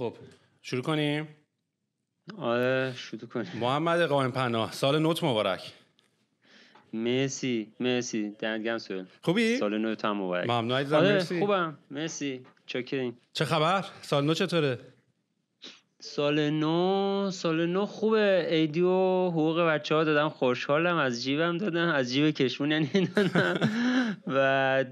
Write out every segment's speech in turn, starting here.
خب شروع کنیم آره شروع کنیم محمد قائم پناه سال نوت مبارک مرسی مرسی گم سوال خوبی؟ سال نو تم مبارک ممنون عزیزم آره مرسی خوبم مرسی چاکرین چه خبر؟ سال نو چطوره؟ سال نو سال نو خوبه ایدی و حقوق بچه ها دادم خوشحالم از جیبم دادم از جیب کشمون یعنی و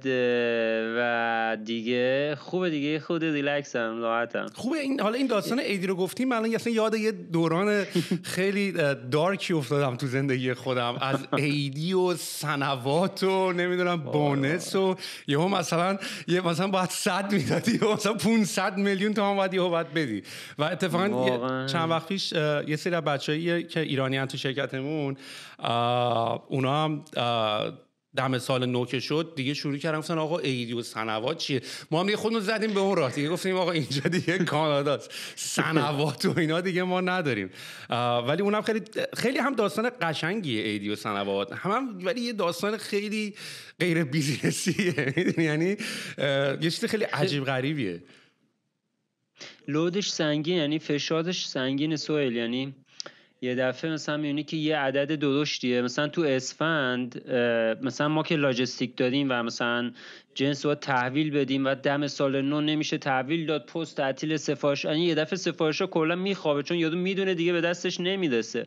و دیگه خوبه دیگه خود هم راحتم خوبه این حالا این داستان ایدی رو گفتیم من اصلا یاد یه دوران خیلی دارکی افتادم تو زندگی خودم از ایدی و سنوات و نمیدونم بونس و یهو مثلا یه مثلا باید صد میدادی و مثلا 500 میلیون هم باید یهو باید بدی و اتفاقا چند وقت پیش یه سری از بچه‌ای که ایرانی هم تو شرکتمون اونا هم دم سال نو که شد دیگه شروع کردم گفتن آقا ایدی و سنوات چیه ما هم دیگه خودمون زدیم به اون راه دیگه گفتیم آقا اینجا دیگه کاناداست سنوات و اینا دیگه ما نداریم ولی اونم خیلی خیلی هم داستان قشنگیه ایدی و سنوات هم, هم ولی یه داستان خیلی غیر بیزینسیه یعنی یه چیز خیلی عجیب غریبیه لودش سنگین یعنی فشارش سنگین سوئیل یعنی یه دفعه مثلا میبینی که یه عدد درشتیه مثلا تو اسفند مثلا ما که لاجستیک داریم و مثلا جنس رو تحویل بدیم و دم سال نو نمیشه تحویل داد پست تعطیل سفارش یعنی یه دفعه سفارش ها کلا میخوابه چون یادو میدونه دیگه به دستش نمیرسه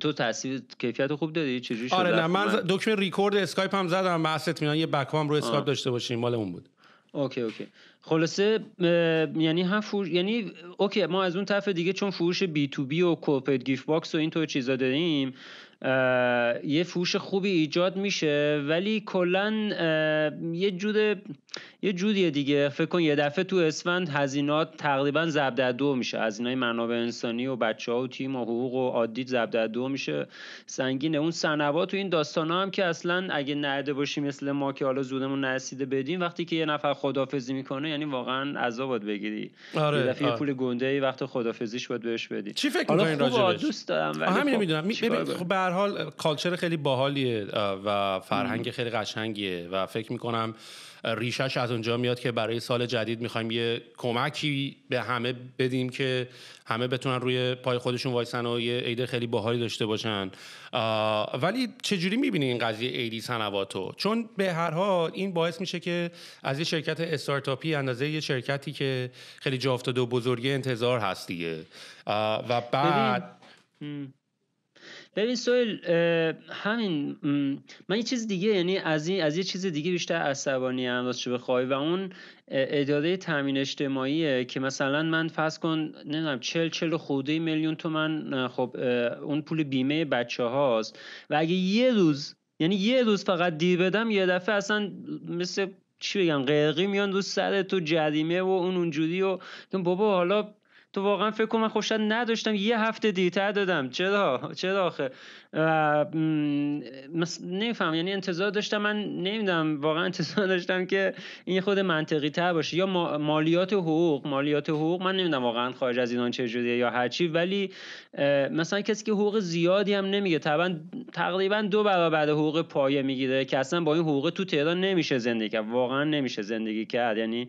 تو تاثیر کیفیت خوب دادی چجوری شد آره نه من, دکمه ریکورد اسکایپ هم زدم بحثت میان یه بکام رو اسکایپ داشته باشیم مال اون بود اوکی اوکی خلاصه یعنی هم فروش یعنی اوکی ما از اون طرف دیگه چون فروش بی تو بی و کوپت گیف باکس و اینطور چیزا داریم یه فروش خوبی ایجاد میشه ولی کلا یه جور یه جودی دیگه فکر کن یه دفعه تو اسفند هزینات تقریبا ضرب در دو میشه هزینه منابع انسانی و بچه ها و تیم و حقوق و عادی ضرب در دو میشه سنگینه اون سنوات تو این داستان هم که اصلا اگه نرده باشیم مثل ما که حالا زودمون نرسیده بدیم وقتی که یه نفر خدافزی میکنه یعنی واقعا عذابات بگیری آره، یه دفعه آره. پول گنده ای وقت خدافزیش باید بهش بدی چی فکر می‌کنین ولی خب خب به حال کالچر خیلی باحالیه و فرهنگ خیلی قشنگیه و فکر ریشش از اونجا میاد که برای سال جدید میخوایم یه کمکی به همه بدیم که همه بتونن روی پای خودشون وایسن و یه عید خیلی باحالی داشته باشن ولی چجوری میبینی این قضیه عیدی سنواتو چون به هر حال این باعث میشه که از یه شرکت استارتاپی اندازه یه شرکتی که خیلی جا افتاده و بزرگی انتظار هست دیگه و بعد ببین سویل همین من یه چیز دیگه یعنی از, از یه چیز دیگه بیشتر عصبانی ام واسه بخوای و اون اداره تامین اجتماعیه که مثلا من فرض کن نمیدونم چل 40 خورده میلیون تومن خب اون پول بیمه بچه هاست و اگه یه روز یعنی یه روز فقط دیر بدم یه دفعه اصلا مثل چی بگم قرقی میان رو سر تو جریمه و اون اونجوری و بابا حالا تو واقعا فکر کن من خوشت نداشتم یه هفته دیتر دادم چرا چرا آخه و نمیفهم یعنی انتظار داشتم من نمیدونم واقعا انتظار داشتم که این خود منطقی تر باشه یا مالیات حقوق مالیات حقوق من نمیدونم واقعا خارج از ایران چه جوریه یا هرچی ولی مثلا کسی که حقوق زیادی هم نمیگه طبعا تقریبا دو برابر حقوق پایه میگیره که اصلا با این حقوق تو تهران نمیشه زندگی کرد واقعا نمیشه زندگی کرد یعنی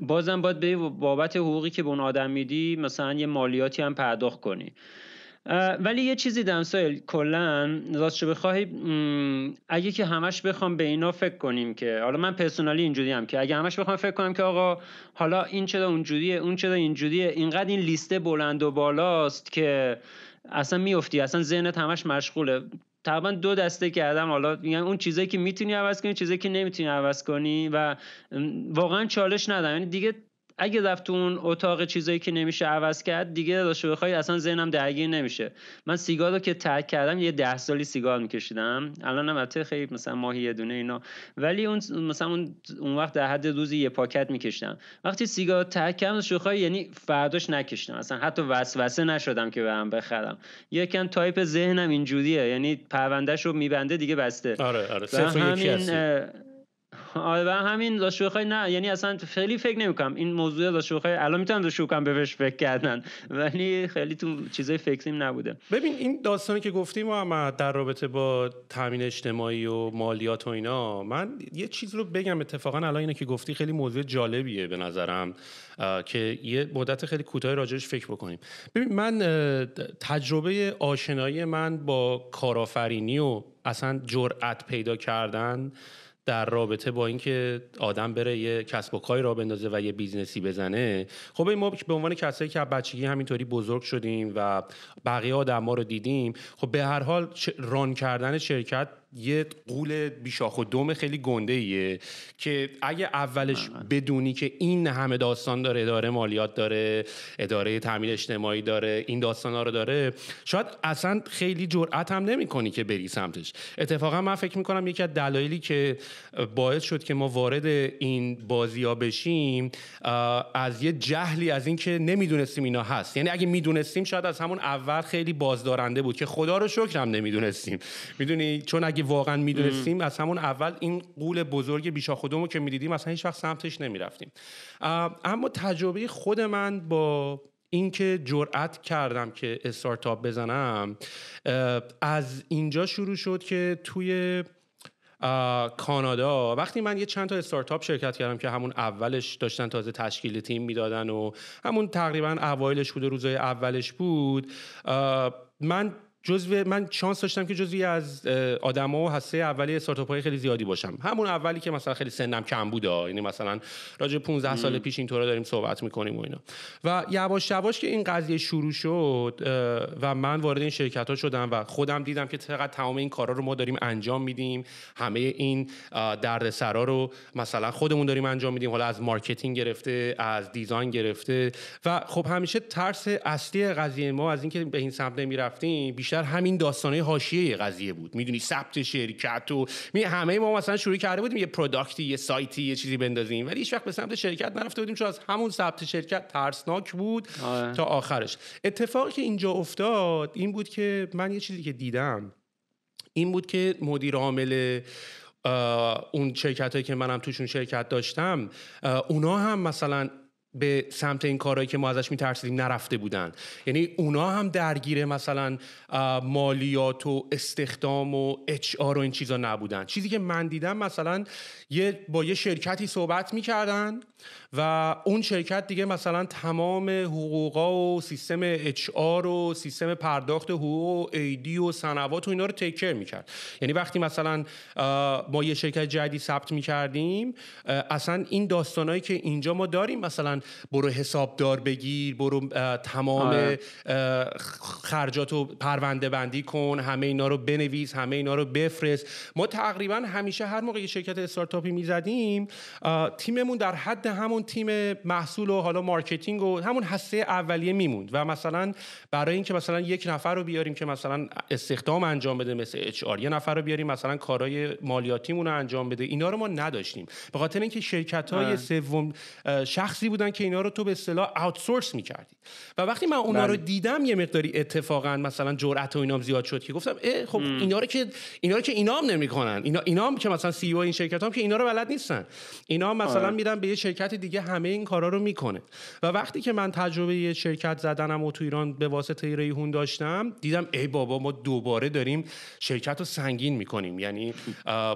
بازم باید به بابت حقوقی که به اون آدم میدی مثلا یه مالیاتی هم پرداخت کنی ولی یه چیزی سایل کلا راستش بخوای اگه که همش بخوام به اینا فکر کنیم که حالا من پرسونالی اینجوری هم که اگه همش بخوام فکر کنم که آقا حالا این چرا اونجوریه اون چرا اینجوریه اینقدر این لیسته بلند و بالاست که اصلا میفتی اصلا ذهنت همش مشغوله تقریبا دو دسته کردم حالا میگن اون چیزایی که میتونی عوض کنی چیزایی که نمیتونی عوض کنی و واقعا چالش ندارم یعنی دیگه اگه رفت اون اتاق چیزایی که نمیشه عوض کرد دیگه داشو بخوای اصلا ذهنم درگیر نمیشه من سیگار رو که ترک کردم یه ده سالی سیگار میکشیدم الان البته خیلی مثلا ماهی یه دونه اینا ولی اون مثلا اون, اون وقت در حد روزی یه پاکت میکشیدم وقتی سیگار ترک کردم شوخی یعنی فرداش نکشیدم اصلا حتی وسوسه نشدم که برم بخرم یکم تایپ ذهنم اینجوریه یعنی پروندهش رو میبنده دیگه بسته آره آره آره و همین راشوخای نه یعنی اصلا خیلی فکر نمیکنم این موضوع راشوخای الان میتونم راشوخام بهش فکر کردن ولی خیلی تو چیزای فکریم نبوده ببین این داستانی که گفتیم محمد در رابطه با تامین اجتماعی و مالیات و اینا من یه چیز رو بگم اتفاقا الان اینه که گفتی خیلی موضوع جالبیه به نظرم که یه مدت خیلی کوتاه راجعش فکر بکنیم ببین من تجربه آشنایی من با کارآفرینی و اصلا جرأت پیدا کردن در رابطه با اینکه آدم بره یه کسب و کاری را بندازه و یه بیزنسی بزنه خب این ما به عنوان کسایی که بچگی همینطوری بزرگ شدیم و بقیه ما رو دیدیم خب به هر حال ران کردن شرکت یه قول بیشاخ و دوم خیلی گنده ایه که اگه اولش آره. بدونی که این همه داستان داره اداره مالیات داره اداره تامین اجتماعی داره این داستان ها رو داره شاید اصلا خیلی جرأت هم نمی کنی که بری سمتش اتفاقا من فکر میکنم یکی از دلایلی که باعث شد که ما وارد این بازی ها بشیم از یه جهلی از اینکه نمیدونستیم اینا هست یعنی اگه میدونستیم شاید از همون اول خیلی بازدارنده بود که خدا رو شکرم نمیدونستیم میدونی چون اگه واقعا میدونستیم از همون اول این قول بزرگ بیشا خودمو که میدیدیم اصلا هیچ وقت سمتش نمیرفتیم اما تجربه خود من با اینکه جرأت کردم که استارتاپ بزنم از اینجا شروع شد که توی کانادا وقتی من یه چند تا استارتاپ شرکت کردم که همون اولش داشتن تازه تشکیل تیم میدادن و همون تقریبا اوایلش بود روزای اولش بود من جزو من چانس داشتم که جزوی از آدما و هسته اولی استارتاپ خیلی زیادی باشم همون اولی که مثلا خیلی سنم کم بوده یعنی مثلا راجع 15 سال پیش اینطورا داریم صحبت میکنیم و اینا و یواش یواش که این قضیه شروع شد و من وارد این شرکت ها شدم و خودم دیدم که چقدر تمام این کارا رو ما داریم انجام میدیم همه این دردسرا رو مثلا خودمون داریم انجام میدیم حالا از مارکتینگ گرفته از دیزاین گرفته و خب همیشه ترس اصلی قضیه ما از اینکه به این سمت نمیرفتیم بیشتر همین داستانه حاشیه قضیه بود میدونی ثبت شرکت و می همه ما مثلا شروع کرده بودیم یه پروداکتی یه سایتی یه چیزی بندازیم ولی هیچ وقت به سمت شرکت نرفته بودیم چون از همون ثبت شرکت ترسناک بود آره. تا آخرش اتفاقی که اینجا افتاد این بود که من یه چیزی که دیدم این بود که مدیر عامل اون شرکت هایی که منم توشون شرکت داشتم اونا هم مثلا به سمت این کارهایی که ما ازش میترسیدیم نرفته بودن یعنی اونا هم درگیر مثلا مالیات و استخدام و اچ آر و این چیزا نبودن چیزی که من دیدم مثلا یه با یه شرکتی صحبت میکردن و اون شرکت دیگه مثلا تمام حقوقا و سیستم اچ و سیستم پرداخت حقوق و ایدی و سنوات و اینا رو تکر میکرد یعنی وقتی مثلا ما یه شرکت جدید ثبت میکردیم اصلا این داستانهایی که اینجا ما داریم مثلا برو حسابدار بگیر برو تمام آره. خرجات و پرونده بندی کن همه اینا رو بنویس همه اینا رو بفرست ما تقریبا همیشه هر موقع یه شرکت استارتاپی میزدیم تیممون در حد همون اون تیم محصول و حالا مارکتینگ و همون هسته اولیه میموند و مثلا برای اینکه مثلا یک نفر رو بیاریم که مثلا استخدام انجام بده مثل اچ یه نفر رو بیاریم مثلا کارهای مالیاتیمون رو انجام بده اینا رو ما نداشتیم به خاطر اینکه شرکت های آره. سوم شخصی بودن که اینا رو تو به اصطلاح آوتسورس میکردی و وقتی من اونا رو بله. دیدم یه مقداری اتفاقا مثلا جرأت و اینام زیاد شد که گفتم خب اینا رو که اینا رو که اینام نمیکنن اینا اینام که مثلا سی او این شرکت هم که اینا رو بلد نیستن اینا مثلا آره. میرن به یه شرکت دیگه همه این کارا رو میکنه و وقتی که من تجربه شرکت زدنم و تو ایران به واسطه ریحون داشتم دیدم ای بابا ما دوباره داریم شرکت رو سنگین میکنیم یعنی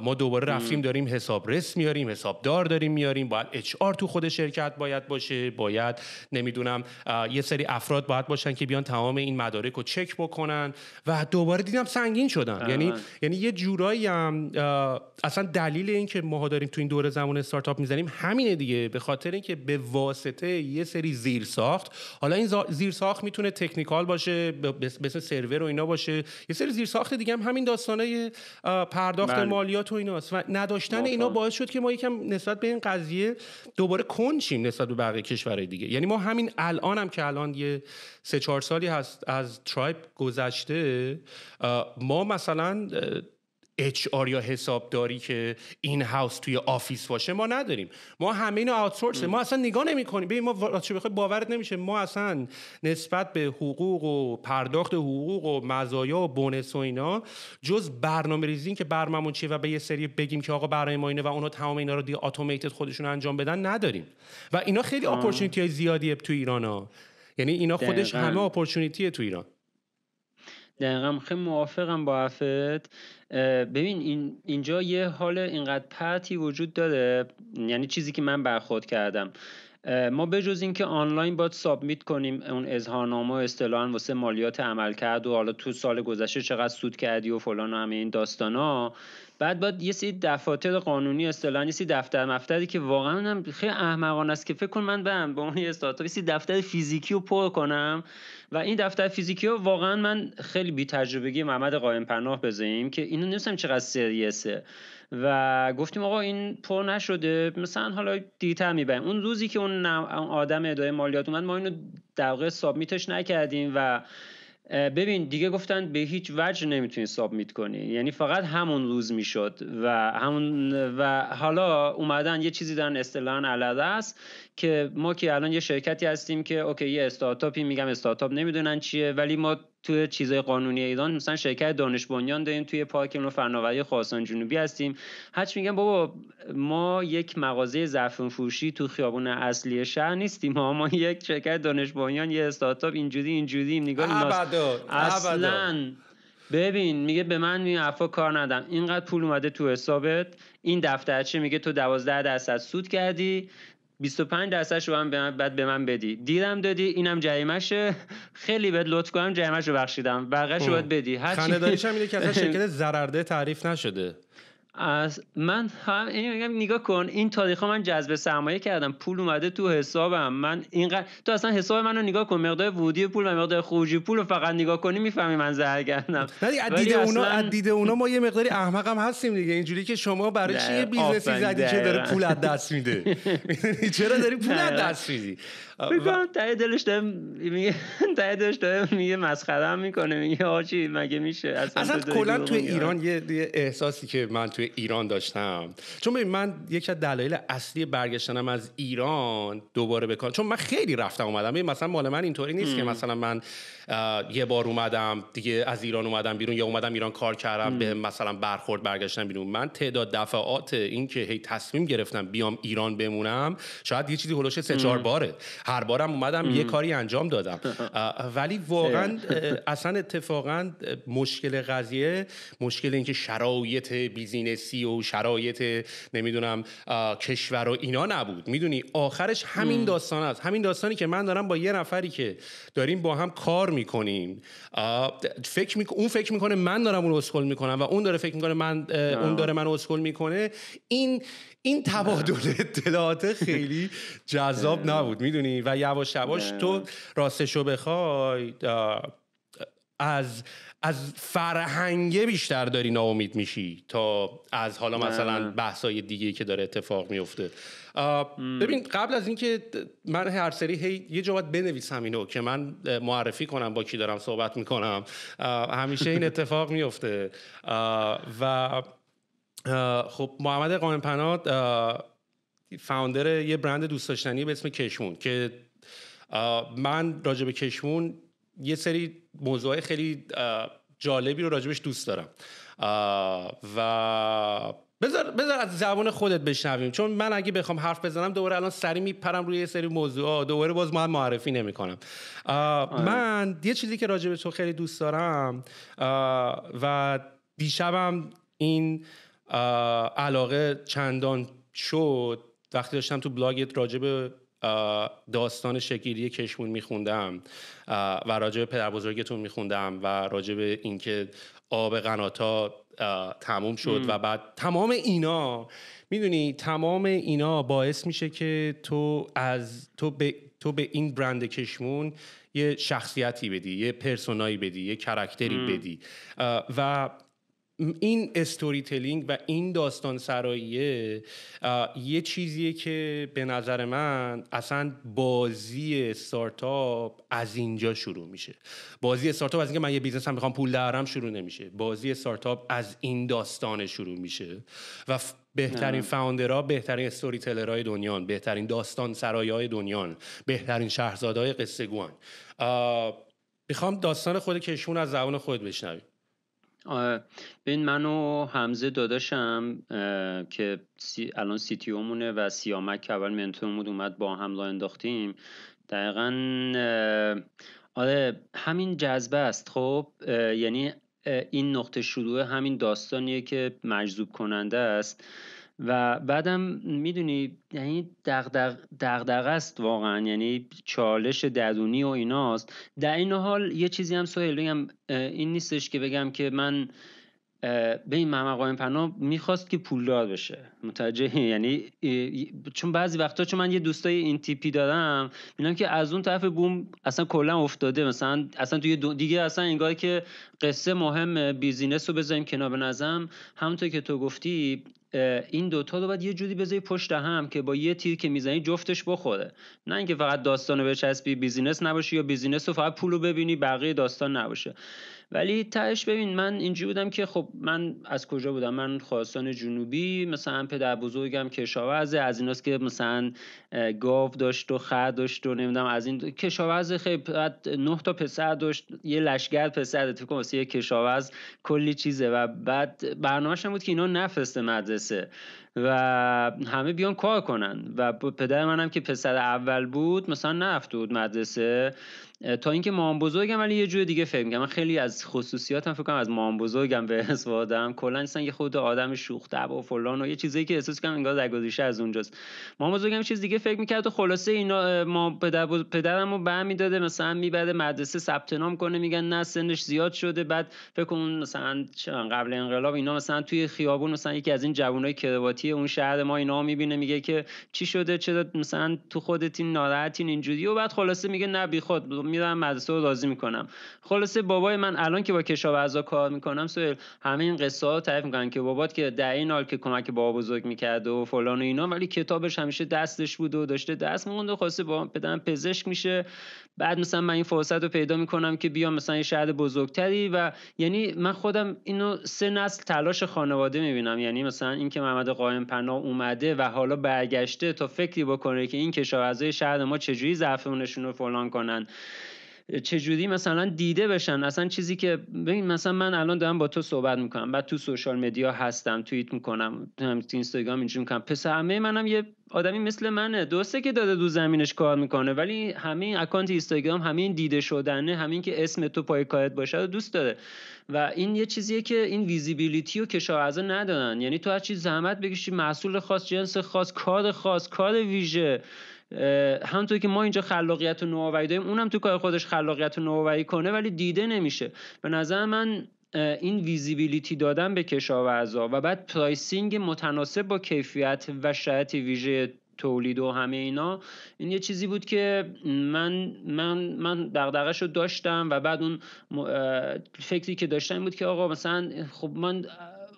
ما دوباره رفتیم داریم حسابرس میاریم حسابدار داریم میاریم باید اچ تو خود شرکت باید باشه باید نمیدونم یه سری افراد باید باشن که بیان تمام این مدارک رو چک بکنن و دوباره دیدم سنگین شدم یعنی یعنی یه جورایی هم اصلا دلیل اینکه ما داریم تو این دوره زمان استارتاپ میزنیم همینه دیگه به خاطر که به واسطه یه سری زیرساخت حالا این زیرساخت میتونه تکنیکال باشه مثل سرور و اینا باشه یه سری زیرساخت دیگه هم همین داستانه پرداخت بله. مالیات و ایناست و نداشتن اینا باعث شد که ما یکم نسبت به این قضیه دوباره کنچیم نسبت به بقیه کشورهای دیگه یعنی ما همین الان هم که الان یه سه چهار سالی هست از ترایب گذشته ما مثلا اچ آر یا حسابداری که این هاوس توی آفیس باشه ما نداریم ما همه اینو آوتسورس ما اصلا نگاه نمی کنیم ببین ما چه باورت نمیشه ما اصلا نسبت به حقوق و پرداخت حقوق و مزایا و بونس و اینا جز برنامه ریزی که برنامه‌مون چیه و به یه سری بگیم که آقا برای ما اینه و اونا تمام اینا رو دیگه اتوماتد خودشون انجام بدن نداریم و اینا خیلی اپورتونتی های زیادیه تو ایران ها یعنی اینا خودش همه اپورتونتی تو ایران دقیقا خیلی موافقم با ببین این اینجا یه حال اینقدر پرتی وجود داره یعنی چیزی که من برخورد کردم ما بجز اینکه آنلاین باید سابمیت کنیم اون اظهارنامه اصطلاحا واسه مالیات عمل کرد و حالا تو سال گذشته چقدر سود کردی و فلان و همه این ها بعد باید یه سری دفاتر قانونی استلانی یه سری دفتر مفتری که واقعا هم خیلی احمقانه است که فکر کن من برم به اون دفتر فیزیکی رو پر کنم و این دفتر فیزیکی رو واقعا من خیلی بی تجربگی محمد قائم پناه بذاریم که اینو نمیدونم چقدر سریسه و گفتیم آقا این پر نشده مثلا حالا دیرتر میبریم اون روزی که اون آدم اداره مالیات اومد ما اینو در واقع سابمیتش نکردیم و ببین دیگه گفتن به هیچ وجه نمیتونی سابمیت کنی یعنی فقط همون روز میشد و همون و حالا اومدن یه چیزی دارن اصطلاحا علاده است که ما که الان یه شرکتی هستیم که اوکی یه استارتاپی میگم استارتاپ نمیدونن چیه ولی ما توی چیزای قانونی ایران مثلا شرکت دانش بنیان داریم توی پارک و فناوری خراسان جنوبی هستیم هرچ میگم بابا ما یک مغازه زعفران فروشی تو خیابون اصلی شهر نیستیم ما ما یک شرکت دانش بنیان یه استارتاپ اینجوری اینجوری نگاه اصلا ببین میگه به من این حرفا کار ندم اینقدر پول اومده تو حسابت این دفترچه میگه تو دوازده درصد سود کردی 25 درصدش رو هم به بعد به من بدی دیرم دادی اینم جریمشه خیلی بد لطف کنم جریمه رو بخشیدم بقیه‌شو باید بدی هر چی اینه که اصلا شرکت ضررده تعریف نشده از من هم این میگم نگاه کن این تاریخ من جذب سرمایه کردم پول اومده تو حسابم من اینقدر تو اصلا حساب منو نگاه کن مقدار ورودی پول و مقدار خروجی پول رو فقط نگاه کنی میفهمی من زهرگردم ولی از دید اونا اونا ما یه مقداری احمق هم هستیم دیگه اینجوری که شما برای چی بیزنسی زدی که داره پول از دست میده چرا داری پول از دست میدی بگم تای دلش داره میگه دلش میگه مسخره میکنه میگه آجی مگه میشه اصلا, کلا توی ایران یه احساسی که من تو ایران داشتم چون ببین من یکی از دلایل اصلی برگشتنم از ایران دوباره به چون من خیلی رفتم اومدم مثلا مال من اینطوری نیست که مثلا من یه بار اومدم دیگه از ایران اومدم بیرون یا اومدم ایران کار کردم به مثلا برخورد برگشتم بیرون من تعداد دفعات این هی تصمیم گرفتم بیام ایران بمونم شاید یه چیزی هولوش سه چهار باره هر بارم اومدم یه کاری انجام دادم ولی واقعا اصلا اتفاقا مشکل قضیه مشکل اینکه شرایط بیزینسی و شرایط نمیدونم کشور و اینا نبود میدونی آخرش همین داستان است همین داستانی که من دارم با یه نفری که داریم با هم کار میکنیم فکر می... اون فکر میکنه من دارم اون اسکول میکنم و اون داره فکر میکنه من اون داره من اسکل میکنه این این تبادل اطلاعات خیلی جذاب نبود میدونی و یواش یواش تو راستشو بخوای از از فرهنگه بیشتر داری ناامید میشی تا از حالا مثلا بحث های دیگه که داره اتفاق میفته ببین قبل از اینکه من هر سری هی یه جا باید بنویسم اینو که من معرفی کنم با کی دارم صحبت میکنم همیشه این اتفاق میفته و خب محمد قائم پناد فاوندر یه برند دوست داشتنی به اسم کشمون که من راجع به کشمون یه سری موضوع خیلی جالبی رو راجبش دوست دارم و بذار, بذار از زبان خودت بشنویم چون من اگه بخوام حرف بزنم دوباره الان سری میپرم روی یه سری موضوع دوباره باز من معرفی کنم آره. من یه چیزی که راجع تو خیلی دوست دارم و دیشبم این علاقه چندان شد وقتی داشتم تو بلاگت راجع به داستان شکیری کشمون میخوندم و راجع به پدر بزرگتون میخوندم و راجع به اینکه آب قناتا تموم شد و بعد تمام اینا میدونی تمام اینا باعث میشه که تو از تو به تو به این برند کشمون یه شخصیتی بدی یه پرسونایی بدی یه کرکتری بدی و این استوری تلینگ و این داستان سراییه یه چیزیه که به نظر من اصلا بازی استارتاپ از اینجا شروع میشه بازی استارتاپ از اینکه من یه بیزنس هم میخوام پول دارم شروع نمیشه بازی استارتاپ از این داستان شروع میشه و بهترین فاوندرها بهترین استوری تلرهای دنیان بهترین داستان های دنیان بهترین شهرزادهای قصه گوان میخوام داستان خود کشون از زبان خود بشنویم بین من و حمزه داداشم که الان سی و سیامک که اول منتور بود اومد با هم لا انداختیم دقیقا آره همین جذبه است خب یعنی این نقطه شروع همین داستانیه که مجذوب کننده است و بعدم میدونی یعنی دغدغه است واقعا یعنی چالش درونی و ایناست در این حال یه چیزی هم سهیل بگم این نیستش که بگم که من به این محمد قایم پناه میخواست که پولدار بشه متوجه یعنی چون بعضی وقتا چون من یه دوستای این تیپی دارم میبینم که از اون طرف بوم اصلا کلا افتاده مثلا اصلا توی دیگه اصلا انگار که قصه مهم بیزینس رو بذاریم کنار نظم همونطور که تو گفتی این دوتا رو باید یه جوری بذاری پشت هم که با یه تیر که میزنی جفتش بخوره نه اینکه فقط داستان رو بچسبی بیزینس نباشه یا بیزینس رو فقط پول رو ببینی بقیه داستان نباشه ولی تهش ببین من اینجوری بودم که خب من از کجا بودم من خواستان جنوبی مثلا پدر بزرگم کشاورزه از ایناست که مثلا گاو داشت و خر داشت و نمیدونم از این کشاورز خیلی نه تا پسر داشت یه لشگر پسر فکر کنم یه کشاورز کلی چیزه و بعد برنامهشم بود که اینا نفرسته مدرسه و همه بیان کار کنن و پدر منم که پسر اول بود مثلا نرفته بود مدرسه تا اینکه مام بزرگم ولی یه جور دیگه فکر من خیلی از خصوصیاتم فکر کنم از مام بزرگم به اسم آدم کلا نیستن یه خود آدم شوخ و فلان و یه چیزایی که احساس کنم انگار در از اونجاست مام بزرگم چیز دیگه فکر میکرد و خلاصه اینا ما پدر بز... پدرمو برمیداده مثلا میبره مدرسه ثبت نام کنه میگن نه سنش زیاد شده بعد فکر کنم مثلا قبل انقلاب اینا مثلا توی خیابون مثلا یکی از این جوانای کرواتی اون شهر ما اینا میبینه میگه که چی شده چرا مثلا تو خودتین ناراحتین اینجوری و بعد خلاصه میگه نه بی خود میرم مدرسه رو راضی میکنم خلاصه بابای من الان که با کشاورزا کار میکنم سویل همه این قصه ها تعریف میکنن که بابات که در این حال که کمک بابا بزرگ میکرد و فلان و اینا ولی کتابش همیشه دستش بود و داشته دست میگوند و خواسته با پدرم پزشک میشه بعد مثلا من این فرصت رو پیدا میکنم که بیام مثلا یه شهر بزرگتری و یعنی من خودم اینو سه نسل تلاش خانواده میبینم یعنی مثلا اینکه محمد قائم پناه اومده و حالا برگشته تا فکری بکنه که این کشاورزای شهر ما چجوری ضعفمونشون رو فلان کنن چجوری مثلا دیده بشن اصلا چیزی که ببین مثلا من الان دارم با تو صحبت میکنم بعد تو سوشال مدیا هستم توییت میکنم تو اینستاگرام اینجوری میکنم پس همه منم یه آدمی مثل منه درسته که داره دو زمینش کار میکنه ولی همین اکانت اینستاگرام همین دیده شدنه همین که اسم تو پای کارت باشه رو دوست داره و این یه چیزیه که این ویزیبیلیتی و کشاورزا ندارن یعنی تو هر چی زحمت بکشی محصول خاص جنس خاص کار خاص کار ویژه همطور که ما اینجا خلاقیت و نوآوری داریم اونم تو کار خودش خلاقیت و نوآوری کنه ولی دیده نمیشه به نظر من این ویزیبیلیتی دادن به کشاورزا و بعد پرایسینگ متناسب با کیفیت و شرط ویژه تولید و همه اینا این یه چیزی بود که من من من داشتم و بعد اون فکری که داشتم این بود که آقا مثلا خب من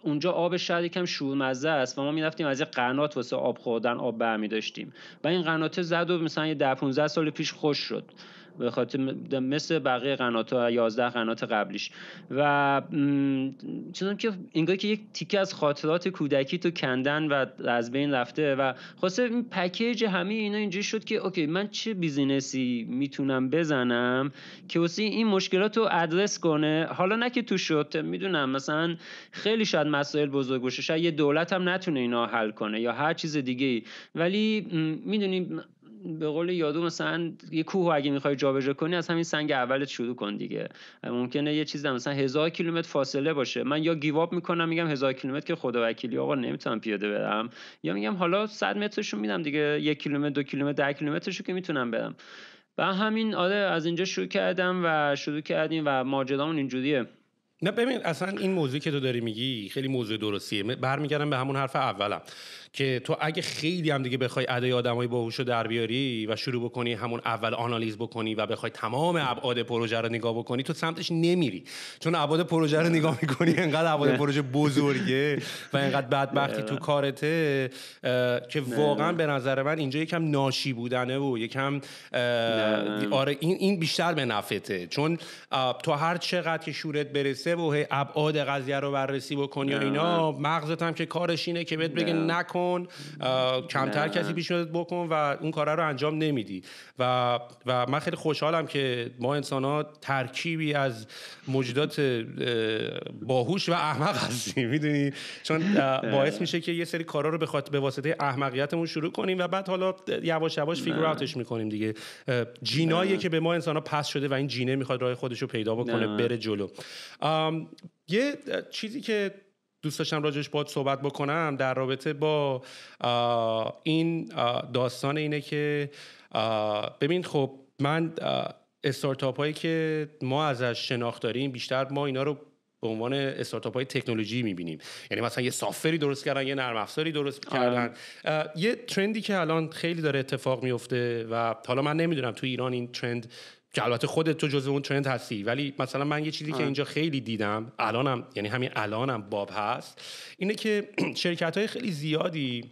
اونجا آب شهر یکم شورمزه است و ما میرفتیم از یه قنات واسه آب خوردن آب برمیداشتیم و این قناته زد و مثلا یه ده 15 سال پیش خوش شد به خاطر مثل بقیه قنات ها 11 قنات قبلیش و چون که انگار که یک تیکه از خاطرات کودکی تو کندن و از بین رفته و خاصه این پکیج همه اینا اینجا شد که اوکی من چه بیزینسی میتونم بزنم که واسه این مشکلات رو ادرس کنه حالا نه که تو شد میدونم مثلا خیلی شاید مسائل بزرگ باشه شاید یه دولت هم نتونه اینا حل کنه یا هر چیز دیگه ای ولی میدونیم به قول یادو مثلا یه کوه اگه میخوای جابجا کنی از همین سنگ اولت شروع کن دیگه ممکنه یه چیز مثلا هزار کیلومتر فاصله باشه من یا گیواب میکنم میگم هزار کیلومتر که خدا وکیلی آقا نمیتونم پیاده برم یا میگم حالا صد مترشو میدم دیگه یک کیلومتر دو کیلومتر ده کیلومترشو که میتونم برم و همین آره از اینجا شروع کردم و شروع کردیم و ماجرامون اینجوریه نه ببین اصلا این موضوعی که تو داری میگی خیلی موضوع درستیه برمیگردم به همون حرف اولم که تو اگه خیلی هم دیگه بخوای ادای آدمای باهوشو در بیاری و شروع بکنی همون اول آنالیز بکنی و بخوای تمام ابعاد پروژه رو نگاه بکنی تو سمتش نمیری چون ابعاد پروژه رو نگاه میکنی انقدر ابعاد پروژه بزرگه و انقدر بدبختی تو کارته که واقعا به نظر من اینجا یکم ناشی بودنه و یکم آره این این بیشتر به نفته چون تو هر چقدر که شورت برسه و ابعاد قضیه رو بررسی بکنی و اینا مغزت هم که کارش اینه که بهت بگه نکن کمتر کسی پیشنهاد بکن و اون کارا رو انجام نمیدی و و من خیلی خوشحالم که ما انسان ها ترکیبی از موجودات باهوش و احمق هستیم میدونی چون باعث میشه که یه سری کارا رو به به واسطه احمقیتمون شروع کنیم و بعد حالا یواش یواش فیگور اوتش میکنیم دیگه جینایی که به ما انسان ها پس شده و این جینه میخواد راه خودش رو پیدا بکنه بره جلو یه چیزی که دوست داشتم راجش باید صحبت بکنم در رابطه با این داستان اینه که ببین خب من استارتاپ هایی که ما ازش شناخت داریم بیشتر ما اینا رو به عنوان استارتاپ های تکنولوژی میبینیم یعنی مثلا یه سافری درست کردن یه نرم افزاری درست آره. کردن یه ترندی که الان خیلی داره اتفاق میفته و حالا من نمیدونم تو ایران این ترند که البته خودت تو جزو اون ترند هستی ولی مثلا من یه چیزی که اینجا خیلی دیدم الانم یعنی همین الانم باب هست اینه که شرکت های خیلی زیادی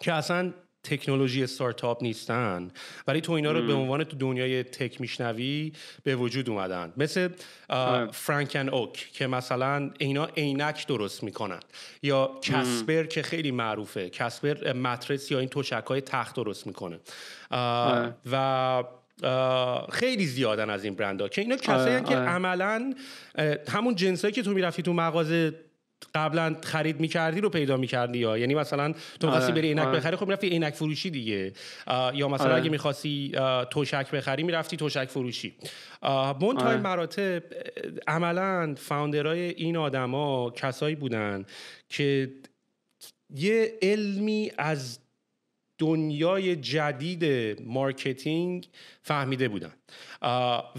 که اصلا تکنولوژی استارتاپ نیستن ولی تو اینا رو به عنوان تو دنیای تک میشنوی به وجود اومدن مثل فرانکن اوک که مثلا اینا عینک درست میکنن یا کسبر که خیلی معروفه کسبر مترس یا این تشک های تخت درست میکنه و خیلی زیادن از این برندها که اینا کسایی آره، که آره. عملا همون جنسایی که تو میرفتی تو مغازه قبلا خرید میکردی رو پیدا میکردی یا یعنی مثلا تو میخواستی آره، بری عینک بخری خب میرفتی عینک فروشی دیگه یا مثلا اگه میخواستی توشک بخری میرفتی توشک فروشی منتهای مراتب عملا فاوندرای این آدما کسایی بودن که یه علمی از دنیای جدید مارکتینگ فهمیده بودن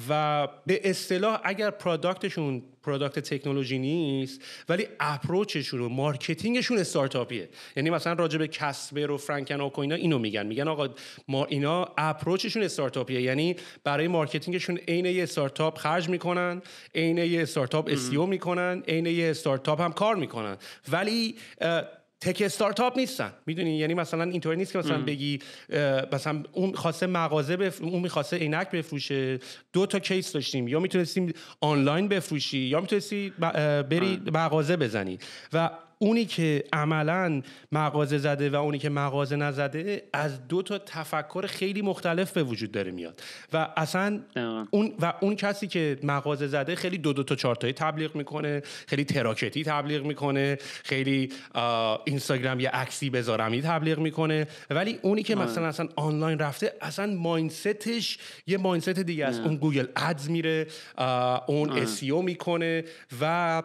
و به اصطلاح اگر پروداکتشون پروداکت تکنولوژی نیست ولی اپروچشون و مارکتینگشون استارتاپیه یعنی مثلا راجع به کسبر و فرانکن و اینا اینو میگن میگن آقا ما اینا اپروچشون استارتاپیه یعنی برای مارکتینگشون عین یه استارتاپ خرج میکنن عین یه استارتاپ اسیو میکنن عین یه استارتاپ هم کار میکنن ولی تک استارتاپ نیستن میدونی یعنی مثلا اینطوری نیست که مثلا بگی مثلا اون خواسته مغازه بف... اون میخواسته عینک بفروشه دو تا کیس داشتیم یا میتونستیم آنلاین بفروشی یا میتونستی بری آره. مغازه بزنی و اونی که عملا مغازه زده و اونی که مغازه نزده از دو تا تفکر خیلی مختلف به وجود داره میاد و اصلا اون و اون کسی که مغازه زده خیلی دو دو تا چارتایی تبلیغ میکنه خیلی تراکتی تبلیغ میکنه خیلی اینستاگرام یه عکسی بذارمی تبلیغ میکنه ولی اونی که مثلا اصلا آنلاین رفته اصلا ماینستش یه ماینست دیگه است اون گوگل ادز میره اون اسیو e میکنه و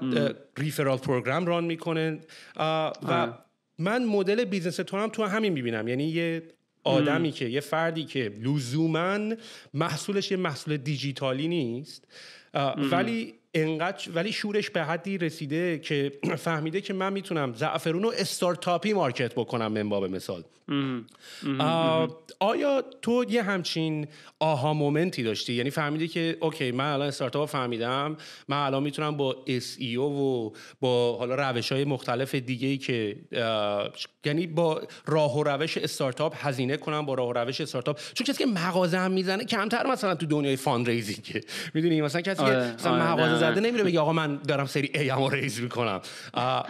ریفرال پروگرام ران میکنه و من مدل بیزنس تو هم تو همین میبینم یعنی یه آدمی که یه فردی که لزوما محصولش یه محصول دیجیتالی نیست ولی انقدر ولی شورش به حدی رسیده که فهمیده که من میتونم زعفرون رو استارتاپی مارکت بکنم منباب مثال آیا تو یه همچین آها مومنتی داشتی یعنی فهمیدی که اوکی من الان استارتاپ فهمیدم من الان میتونم با او e و با حالا روش های مختلف دیگه ای که یعنی با راه و روش استارتاپ هزینه کنم با راه و روش استارتاپ چون کسی که مغازه هم میزنه کمتر مثلا تو دنیای فاند که میدونی مثلا کسی که آره، مثلا آره، مغازه زده نمیره بگه آقا من دارم سری ای ام ریز میکنم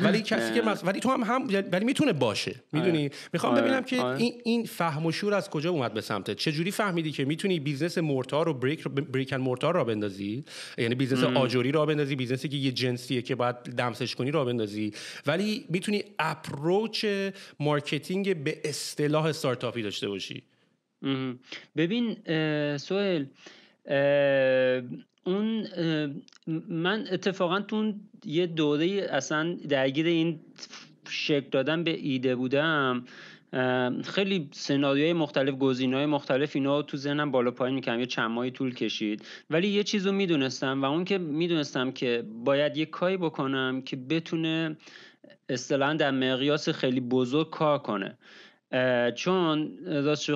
ولی کسی که ولی تو هم هم ولی میتونه باشه میدونی آره. میخوام ببینم آره. این, این فهم و شور از کجا اومد به سمتت چجوری فهمیدی که میتونی بیزنس مورتار و بریک بریک مورتار را بندازی یعنی بیزنس آجوری را بندازی بیزنسی که یه جنسیه که باید دمسش کنی را بندازی ولی میتونی اپروچ مارکتینگ به اصطلاح استارتاپی داشته باشی ببین سوهل اون من اتفاقا تو یه دوره اصلا درگیر این شکل دادن به ایده بودم خیلی سناریوهای مختلف گزینه‌های مختلف اینا تو ذهنم بالا پایین میکنم یه چند ماهی طول کشید ولی یه چیز رو میدونستم و اون که میدونستم که باید یه کاری بکنم که بتونه اصطلاحا در مقیاس خیلی بزرگ کار کنه چون راست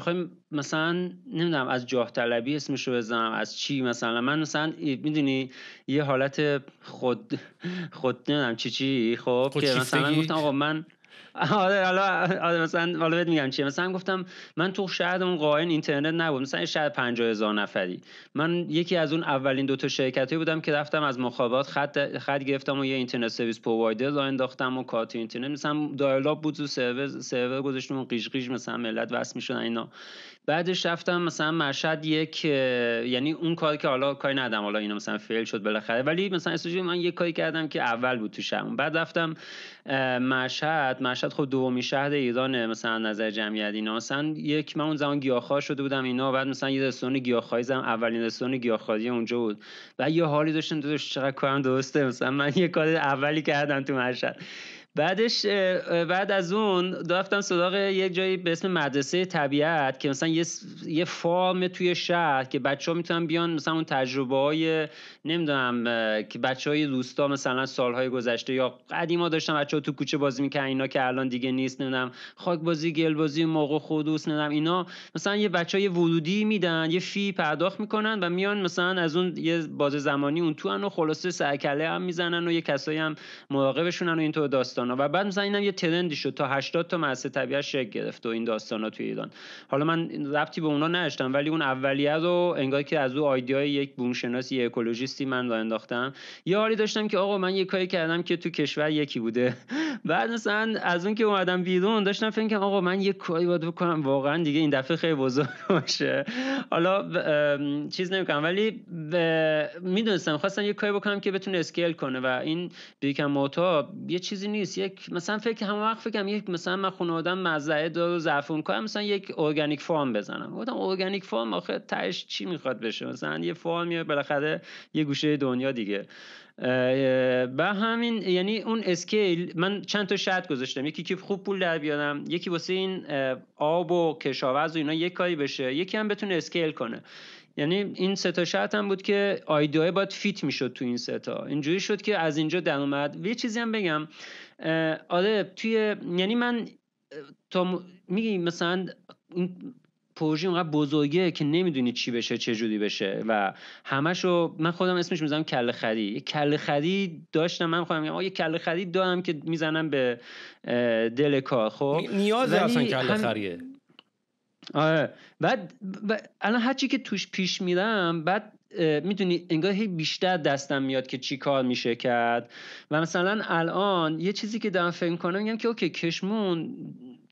مثلا نمیدونم از جاه طلبی اسمش رو بزنم از چی مثلا من مثلا میدونی یه حالت خود خود نمیدونم چی چی خب که مثلا گفتم آقا من آره حالا آره مثلا حالا میگم چیه مثلا گفتم من تو شهر اون قاین اینترنت نبود مثلا شهر هزار نفری من یکی از اون اولین دو تا شرکتی بودم که رفتم از مخابرات خط خط گرفتم و یه اینترنت سرویس پرووایدر را انداختم و کارت اینترنت مثلا دایلاب بود و سرور سرور گذاشتم و قیش قیش مثلا ملت واسه میشدن اینا بعدش رفتم مثلا مرشد یک یعنی اون کاری که حالا کاری ندم حالا اینو مثلا فیل شد بالاخره ولی مثلا استوجی من یک کاری کردم که اول بود تو شهر بعد رفتم مشهد مشهد خب دومی شهر ایران مثلا نظر جمعیت اینا مثلا یک من اون زمان گیاهخوار شده بودم اینا بعد مثلا یه رستوران گیاهخواری زدم اولین رستوران گیاهخواری اونجا بود و یه حالی داشتم دوست چقدر کارم درسته مثلا من یه کار اولی کردم تو مشهد بعدش بعد از اون رفتم سراغ یک جایی به اسم مدرسه طبیعت که مثلا یه, فارم توی شهر که بچه ها میتونن بیان مثلا اون تجربه های نمیدونم که بچه های روستا مثلا سالهای گذشته یا قدیما داشتن بچه ها تو کوچه بازی میکنن اینا که الان دیگه نیست نمیدونم خاک بازی گل بازی موقع خودوس نمیدونم اینا مثلا یه بچه های ورودی میدن یه فی پرداخت میکنن و میان مثلا از اون یه باز زمانی اون تو خلاصه سرکله هم میزنن و یه کسایی هم مراقبشونن و اینطور داستان و بعد مثلا اینم یه ترندی شد تا 80 تا مؤسسه طبیعت شکل گرفت و این داستانا توی ایران حالا من ربطی به اونا نداشتم ولی اون اولیه رو انگار که از او آیدیای یک بومشناس یک اکولوژیستی من را انداختم یه حالی داشتم که آقا من یه کاری کردم که تو کشور یکی بوده بعد مثلا از اون که اومدم بیرون داشتم فکر کنم آقا من یه کاری باید بکنم واقعا دیگه این دفعه خیلی بزرگ باشه حالا ب... چیز نمیکنم ولی ب... میدونستم خواستم یه کاری بکنم که بتونه اسکیل کنه و این بیکم موتا یه چیزی نیست یک مثلا فکر همون وقت فکرم یک مثلا من خونه آدم مزرعه دار و کنم مثلا یک ارگانیک فارم بزنم گفتم ارگانیک فارم آخه تهش چی میخواد بشه مثلا یه فارم یا بالاخره یه گوشه دنیا دیگه و همین یعنی اون اسکیل من چند تا شرط گذاشتم یکی که خوب پول در بیارم یکی واسه این آب و کشاورز و اینا یک کاری بشه یکی هم بتونه اسکیل کنه یعنی این سه تا شرط هم بود که آیدیای باید فیت میشد تو این سه تا اینجوری شد که از اینجا در اومد یه چیزی هم بگم آره توی یعنی من تا میگی مثلا این پروژه اونقدر بزرگه که نمیدونی چی بشه چه جوری بشه و همشو من خودم اسمش میذارم کله خری یه کله خری داشتم من خودم میگم یه کله خری دارم که میزنم به دل کار خب نیاز اصلا کله خریه آره بعد الان هرچی که توش پیش میرم بعد میدونی انگار هی بیشتر دستم میاد که چی کار میشه کرد و مثلا الان یه چیزی که دارم فکر کنم میگم که اوکی کشمون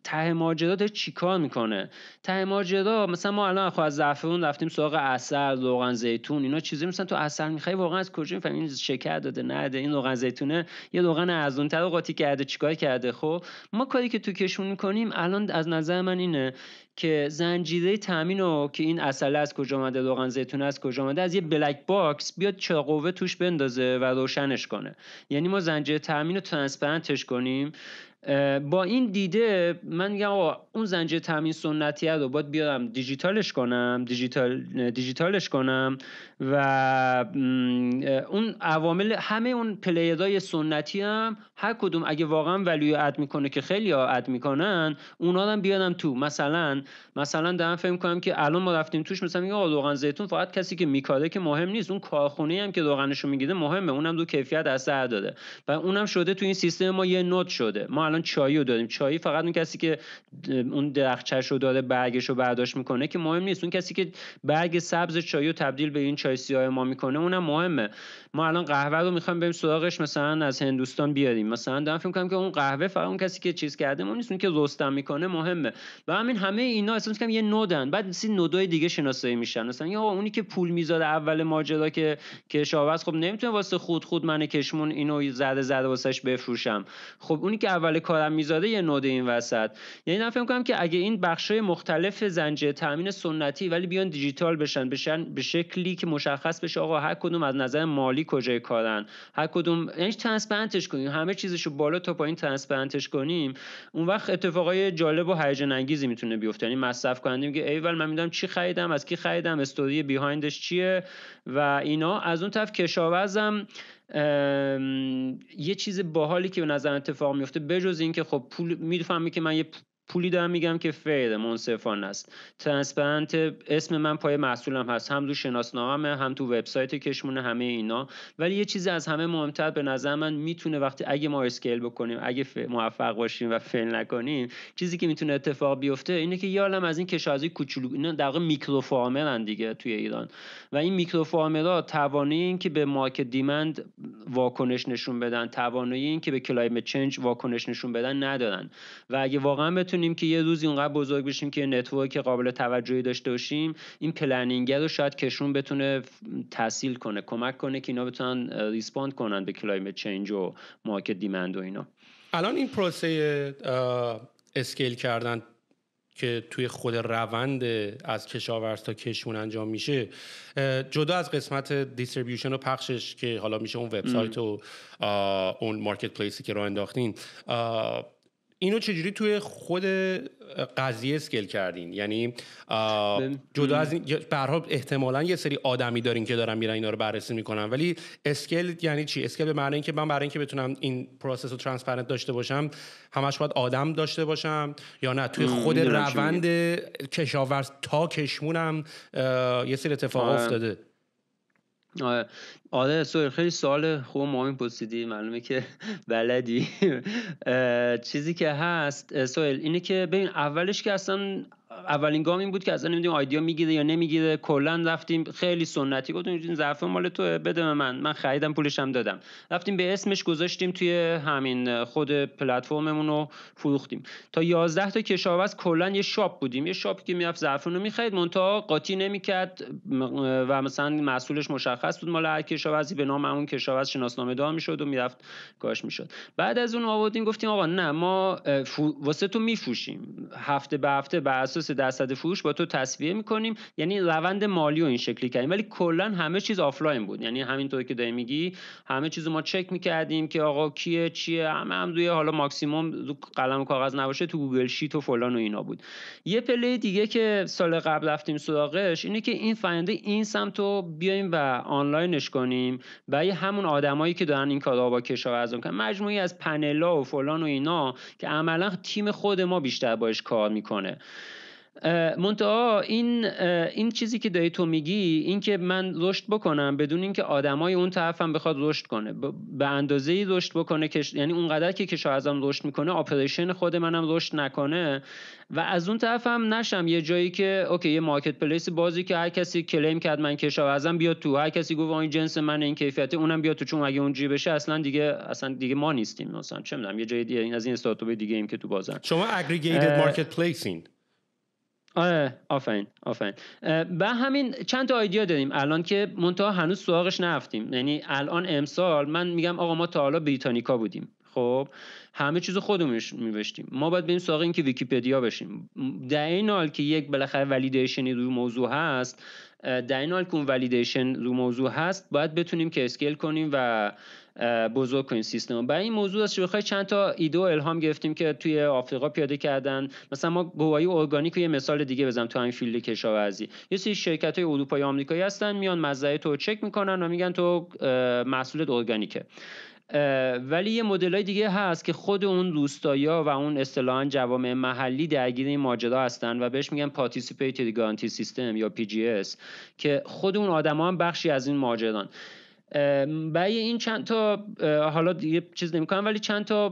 ته ماجرا داره چیکار میکنه ته ماجرا مثلا ما الان خب از زعفرون رفتیم سراغ اثر روغن زیتون اینا چیزی مثلا تو اثر میخوای واقعا از کجا میفهمی این شکر داده نده این روغن زیتونه یه روغن اون تر رو قاطی کرده چیکار کرده خب ما کاری که تو کشون میکنیم الان از نظر من اینه که زنجیره تامین رو که این اصله از کجا اومده روغن زیتون از کجا اومده از یه بلک باکس بیاد چرا قوه توش بندازه و روشنش کنه یعنی ما زنجیره تامین رو ترانسپرنتش کنیم با این دیده من میگم آقا اون زنجیره تامین سنتیه رو باید بیارم دیجیتالش کنم دیجیتال دیجیتالش کنم و اون عوامل همه اون پلیرهای سنتی هم هر کدوم اگه واقعا ولیو اد میکنه که خیلی اد میکنن اونا هم بیارم تو مثلا مثلا دارم فکر می‌کنم که الان ما رفتیم توش مثلا میگه روغن زیتون فقط کسی که میکاره که مهم نیست اون کارخونه هم که روغنشو میگیره مهمه اونم دو کیفیت اثر داره و اونم شده تو این سیستم ما یه نوت شده ما الان چایی رو داریم چایی فقط اون کسی که اون درخچش داره برگش رو برداشت میکنه که مهم نیست اون کسی که برگ سبز چای رو تبدیل به این چای سیاه ما میکنه اونم مهمه ما الان قهوه رو میخوایم بریم سراغش مثلا از هندوستان بیاریم مثلا دارم فکر کنم که اون قهوه فقط اون کسی که چیز کرده ما نیست اون که رستم میکنه مهمه و همین همه اینا اصلا میگم یه نودن بعد سی نودای دیگه شناسایی میشن مثلا یا اونی که پول میزاده اول ماجرا که کشاورز خب نمیتونه واسه خود خود من کشمون اینو زده زده واسش بفروشم خب اونی که اول کارم میزاده یه نود این وسط یعنی من فکر میکنم که اگه این بخشای مختلف زنجیره تامین سنتی ولی بیان دیجیتال بشن بشن به شکلی که مشخص بشه آقا هر کدوم از نظر مالی کجای کارن هر کدوم یعنی ترانسپرنتش کنیم همه چیزشو بالا تا پایین ترانسپرنتش کنیم اون وقت اتفاقای جالب و هیجان انگیزی میتونه بیفته یعنی مصرف کننده میگه ایول من میدونم چی خریدم از کی خریدم استوری بیهایندش چیه و اینا از اون طرف کشاورزم یه چیز باحالی که به نظر اتفاق میفته بجز اینکه خب پول میفهمی که من یه پولی دارم میگم که فیر منصفانه است ترنسپرنت اسم من پای محصولم هست هم تو شناسنامه هم تو وبسایت کشمون همه اینا ولی یه چیزی از همه مهمتر به نظر من میتونه وقتی اگه ما اسکیل بکنیم اگه موفق باشیم و فیل نکنیم چیزی که میتونه اتفاق بیفته اینه که یه از این کشاورزی کوچولو اینا در واقع میکرو دیگه توی ایران و این میکرو توانایی این که به مارکت دیمند واکنش نشون بدن توانایی این که به کلایمت چنج واکنش نشون بدن ندارن و اگه واقعا که یه روزی اونقدر بزرگ بشیم که نتورک قابل توجهی داشته باشیم این پلنینگ رو شاید کشون بتونه تحصیل کنه کمک کنه که اینا بتونن ریسپاند کنن به کلایمت چینج و مارکت دیمند و اینا الان این پروسه اسکیل کردن که توی خود روند از کشاورز تا کشون انجام میشه جدا از قسمت دیستریبیوشن و پخشش که حالا میشه اون وبسایت و اون مارکت پلیسی که راه انداختین اینو چجوری توی خود قضیه اسکل کردین یعنی جدا از این برها احتمالا یه سری آدمی دارین که دارن میرن اینا رو بررسی میکنن ولی اسکل یعنی چی اسکل به معنی اینکه من برای اینکه بتونم این پروسس رو ترانسپرنت داشته باشم همش باید آدم داشته باشم یا نه توی خود روند کشاورز تا کشمونم یه سری اتفاق آره. افتاده آره, آره، سوال خیلی سوال خوب این پرسیدی معلومه که بلدی چیزی که هست سوال اینه که ببین اولش که اصلا آره. اولین گام این بود که اصلا نمیدونیم آیدیا میگیره یا نمیگیره کلا رفتیم خیلی سنتی گفتیم این ظرف مال تو بده به من من خریدم هم دادم رفتیم به اسمش گذاشتیم توی همین خود پلتفرممون رو فروختیم تا 11 تا کشاورز کلا یه شاپ بودیم یه شاپ که میرفت ظرفونو رو میخرید مونتا قاطی نمیکرد و مثلا مسئولش مشخص بود مال هر کشاورزی به نام اون کشاورز شناسنامه دار میشد و میرفت کاش میشد بعد از اون آوردیم گفتیم آقا نه ما واسه تو میفوشیم هفته به هفته بر اساس 23 درصد فروش با تو تصویه میکنیم یعنی روند مالی و این شکلی کردیم ولی کلا همه چیز آفلاین بود یعنی همینطور که داری میگی همه چیز ما چک میکردیم که آقا کیه چیه همه هم حالا ماکسیموم رو قلم و کاغذ نباشه تو گوگل شیت و فلان و اینا بود یه پله دیگه که سال قبل رفتیم سراغش اینه که این فنده این سمت رو بیایم و آنلاینش کنیم برای همون آدمایی که دارن این کارا با کشاورزی میکنن مجموعی از پنلا و فلان و اینا که عملا تیم خود ما بیشتر باش کار میکنه منتها این این چیزی که داری تو میگی اینکه من رشد بکنم بدون اینکه آدمای اون طرفم بخواد رشد کنه به اندازه رشد بکنه که یعنی اونقدر که ازم رشد میکنه آپریشن خود منم رشد نکنه و از اون طرفم نشم یه جایی که اوکی یه مارکت پلیس بازی که هر کسی کلیم کرد من ازم بیاد تو هر کسی گفت این جنس من این کیفیته اونم بیاد تو چون اگه اون بشه اصلا دیگه اصلا دیگه ما نیستیم مثلا چه میدونم یه جای دیگه از این استارتاپ دیگه ایم که تو بازن شما اگریگیتد مارکت آره آفرین آفرین به همین چند تا آیدیا داریم الان که منتها هنوز سراغش نرفتیم یعنی الان امسال من میگم آقا ما تا حالا بریتانیکا بودیم خب همه چیز خودمونش میوشتیم ما باید بریم سراغ این که ویکیپدیا بشیم در این حال که یک بالاخره ولیدیشنی رو موضوع هست در این حال که اون ولیدیشن رو موضوع هست باید بتونیم که اسکیل کنیم و بزرگ کنیم سیستم رو برای این موضوع از بخوای چند تا ایده و الهام گرفتیم که توی آفریقا پیاده کردن مثلا ما گواهی ارگانیک رو یه مثال دیگه بزنم تو همین فیلد کشاورزی یه سری شرکت های اروپایی آمریکایی هستن میان مزرعه تو چک میکنن و میگن تو محصولت ارگانیکه ولی یه مدل های دیگه هست که خود اون روستایا و اون اصطلاحا جوامع محلی درگیر این ماجرا هستن و بهش میگن پارتیسیپیتری گارانتی سیستم یا اس که خود اون آدما هم بخشی از این ماجران برای این چند تا حالا دیگه چیز نمیکنم ولی چند تا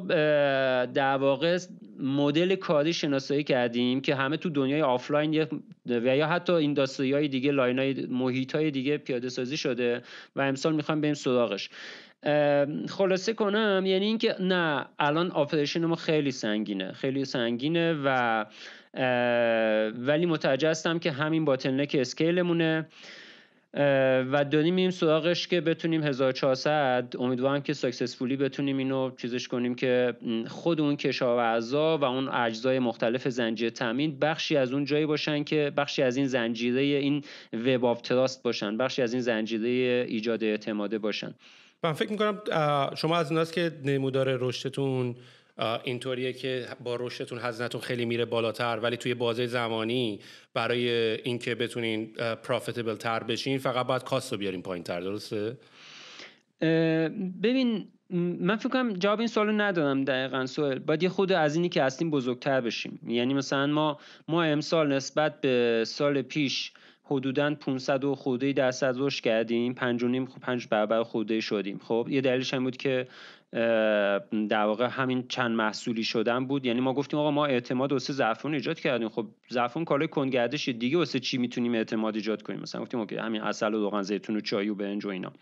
در واقع مدل کاری شناسایی کردیم که همه تو دنیای آفلاین و یا حتی این های دیگه لاین های محیط های دیگه پیاده سازی شده و امسال میخوایم بریم سراغش خلاصه کنم یعنی اینکه نه الان آپریشن ما خیلی سنگینه خیلی سنگینه و ولی متوجه هستم که همین باتلنک اسکیلمونه و داریم میریم سراغش که بتونیم 1400 امیدوارم که ساکسسفولی بتونیم اینو چیزش کنیم که خود اون کشاورزا و اون اجزای مختلف زنجیره تامین بخشی از اون جایی باشن که بخشی از این زنجیره این وب تراست باشن بخشی از این زنجیره ایجاد اعتماده باشن من فکر میکنم شما از اوناست که نمودار رشدتون اینطوریه که با رشدتون هزینهتون خیلی میره بالاتر ولی توی بازه زمانی برای اینکه بتونین پرافیتبل تر بشین فقط باید کاست رو بیارین پایین تر درسته ببین من فکر کنم جواب این سوالو ندادم دقیقا سوال باید یه خود از اینی که هستیم بزرگتر بشیم یعنی مثلا ما ما امسال نسبت به سال پیش حدودا 500 و خوده درصد رشد کردیم 5 نیم برابر خب خورده شدیم خب یه دلیلش هم بود که در واقع همین چند محصولی شدن بود یعنی ما گفتیم آقا ما اعتماد واسه زعفرون ایجاد کردیم خب زعفرون کالای کنگردش دیگه واسه چی میتونیم اعتماد ایجاد کنیم مثلا گفتیم اوکی همین اصل و روغن زیتون و چای و برنج و اینا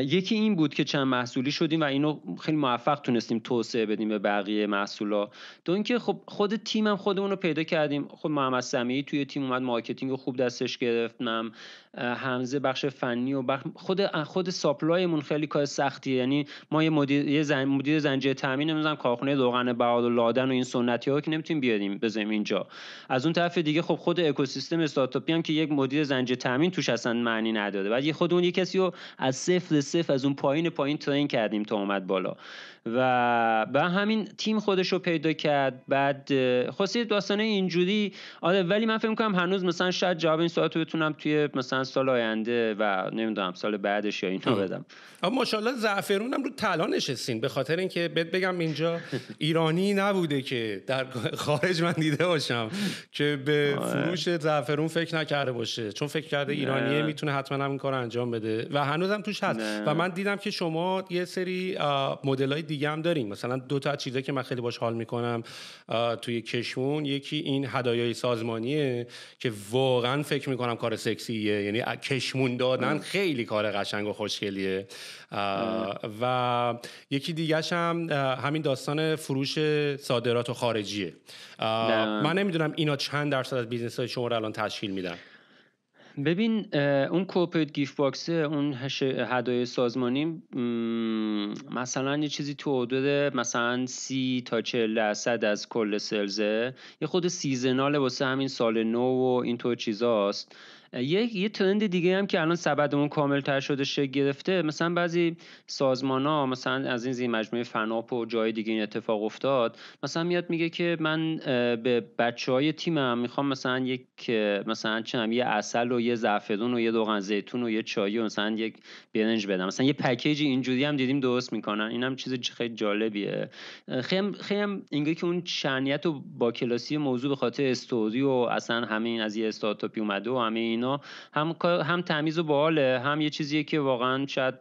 یکی این بود که چند محصولی شدیم و اینو خیلی موفق تونستیم توسعه بدیم به بقیه محصولا دو اینکه خب خود تیمم خودمون رو پیدا کردیم خب محمد سمیعی توی تیم اومد مارکتینگ خوب دستش گرفتم حمزه بخش فنی و بخش خود خود ساپلایمون خیلی کار سختیه یعنی ما یه مدیر یه زن... مدیر زنجیره تامین کارخونه روغن بهاد و لادن و این سنتی ها که نمیتونیم بیاریم بزنیم اینجا از اون طرف دیگه خب خود اکوسیستم استارتاپی هم که یک مدیر زنجیره تامین توش اصلا معنی نداره بعد خود اون یه کسی رو از صفر صفر از اون پایین پایین ترین کردیم تا اومد بالا و به همین تیم خودش رو پیدا کرد بعد خصوصی خب داستانه اینجوری آره ولی من فکر میکنم هنوز مثلا شاید جواب این سوالات رو بتونم توی مثلا سال آینده و نمیدونم سال بعدش یا اینا خب. بدم اما ماشاءالله زعفرون هم رو طلا نشستین به خاطر اینکه بد بگم اینجا ایرانی نبوده که در خارج من دیده باشم که به آره. فروش زعفرون فکر نکرده باشه چون فکر کرده ایرانیه میتونه حتما هم این کار انجام بده و هنوزم توش هست و من دیدم که شما یه سری مدلای دیگه هم داریم مثلا دو تا چیزایی که من خیلی باش حال میکنم توی کشمون یکی این هدایای سازمانیه که واقعا فکر میکنم کار سکسیه یعنی کشمون دادن خیلی کار قشنگ و خوشگلیه و یکی دیگه هم همین داستان فروش صادرات و خارجیه من نمیدونم اینا چند درصد از بیزنس های شما رو الان تشکیل میدن ببین اون کوپیت گیف باکس اون هدای سازمانی مثلا یه چیزی تو حدود مثلا سی تا 40 درصد از کل سلزه یه خود سیزنال واسه همین سال نو و این تو چیزاست یه ترند دیگه هم که الان سبدمون کاملتر شده شکل گرفته مثلا بعضی سازمان ها مثلا از این زیر مجموعه فناپ و جای دیگه این اتفاق افتاد مثلا میاد میگه که من به بچه های تیمم میخوام مثلا یک مثلا چنم یه اصل و یه زعفرون و یه روغن زیتون و یه چایی و مثلا یک برنج بدم مثلا یه پکیج اینجوری هم دیدیم درست میکنن اینم چیز خیلی جالبیه خیلی هم اینگه که اون شنیت و با کلاسی موضوع به خاطر استوری و اصلا همین از یه استارتاپی اومده و همین اینا هم هم تمیز و باله هم یه چیزیه که واقعا شاید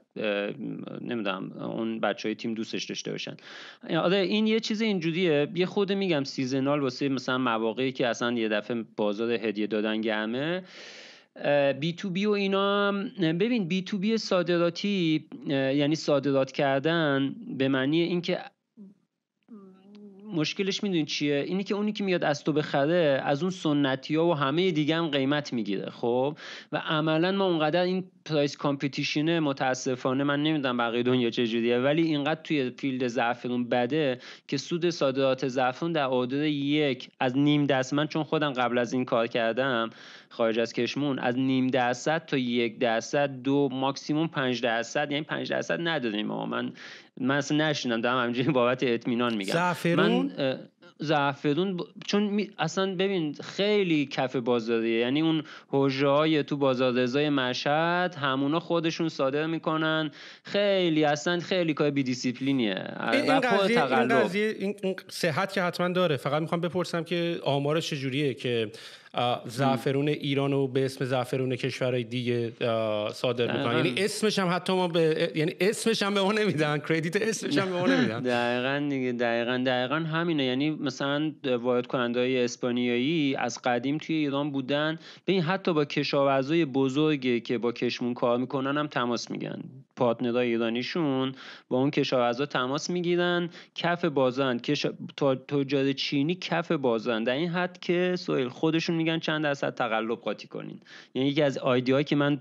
نمیدونم اون بچه های تیم دوستش داشته باشن آره این یه چیز اینجوریه یه خود میگم سیزنال واسه مثلا مواقعی که اصلا یه دفعه بازار هدیه دادن گرمه بی تو بی و اینا ببین بی تو بی صادراتی یعنی صادرات کردن به معنی اینکه مشکلش میدونی چیه اینی که اونی که میاد از تو بخره از اون سنتی ها و همه دیگه هم قیمت میگیره خب و عملا ما اونقدر این پرایس کامپیتیشنه متاسفانه من نمیدونم بقیه دنیا چجوریه ولی اینقدر توی فیلد زعفرون بده که سود صادرات زعفرون در عده یک از نیم دست من چون خودم قبل از این کار کردم خارج از کشمون از نیم درصد تا یک درصد دو ماکسیموم پنج درصد یعنی پنج درصد نداریم آه. من من اصلا نشینم دارم همینجوری بابت اطمینان میگم من زعفرون چون اصلا ببین خیلی کف بازاریه یعنی اون حجره های تو بازار رضای مشهد همونا خودشون صادر میکنن خیلی اصلا خیلی کار بی دیسیپلینیه این قضیه, این قضیه این صحت که حتما داره فقط میخوام بپرسم که آمارش چجوریه که زعفرون ایران رو به اسم زعفرون کشورهای دیگه صادر میکنن یعنی اسمش هم حتی ما به یعنی اسمش هم به ما نمیدن کردیت اسمش هم به ما نمیدن دقیقا دیگه دقیقا دقیقا همینه یعنی مثلا وارد کننده های اسپانیایی از قدیم توی ایران بودن به این حتی با کشاورزای بزرگی که با کشمون کار میکنن هم تماس میگن پارتنرهای ایرانیشون با اون کشاورزا تماس میگیرن کف بازند کش... تجار چینی کف بازند در این حد که سویل خودشون میگن چند درصد تقلب قاطی کنین یعنی یکی از هایی که من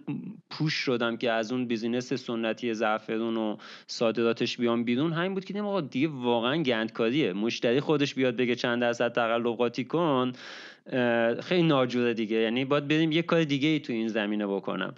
پوش شدم که از اون بیزینس سنتی زعفرون و صادراتش بیام بیرون همین بود که آقا دیگه واقعا گندکاریه مشتری خودش بیاد بگه چند درصد تقلب قاطی کن خیلی ناجوره دیگه یعنی باید بریم یه کار دیگه ای تو این زمینه بکنم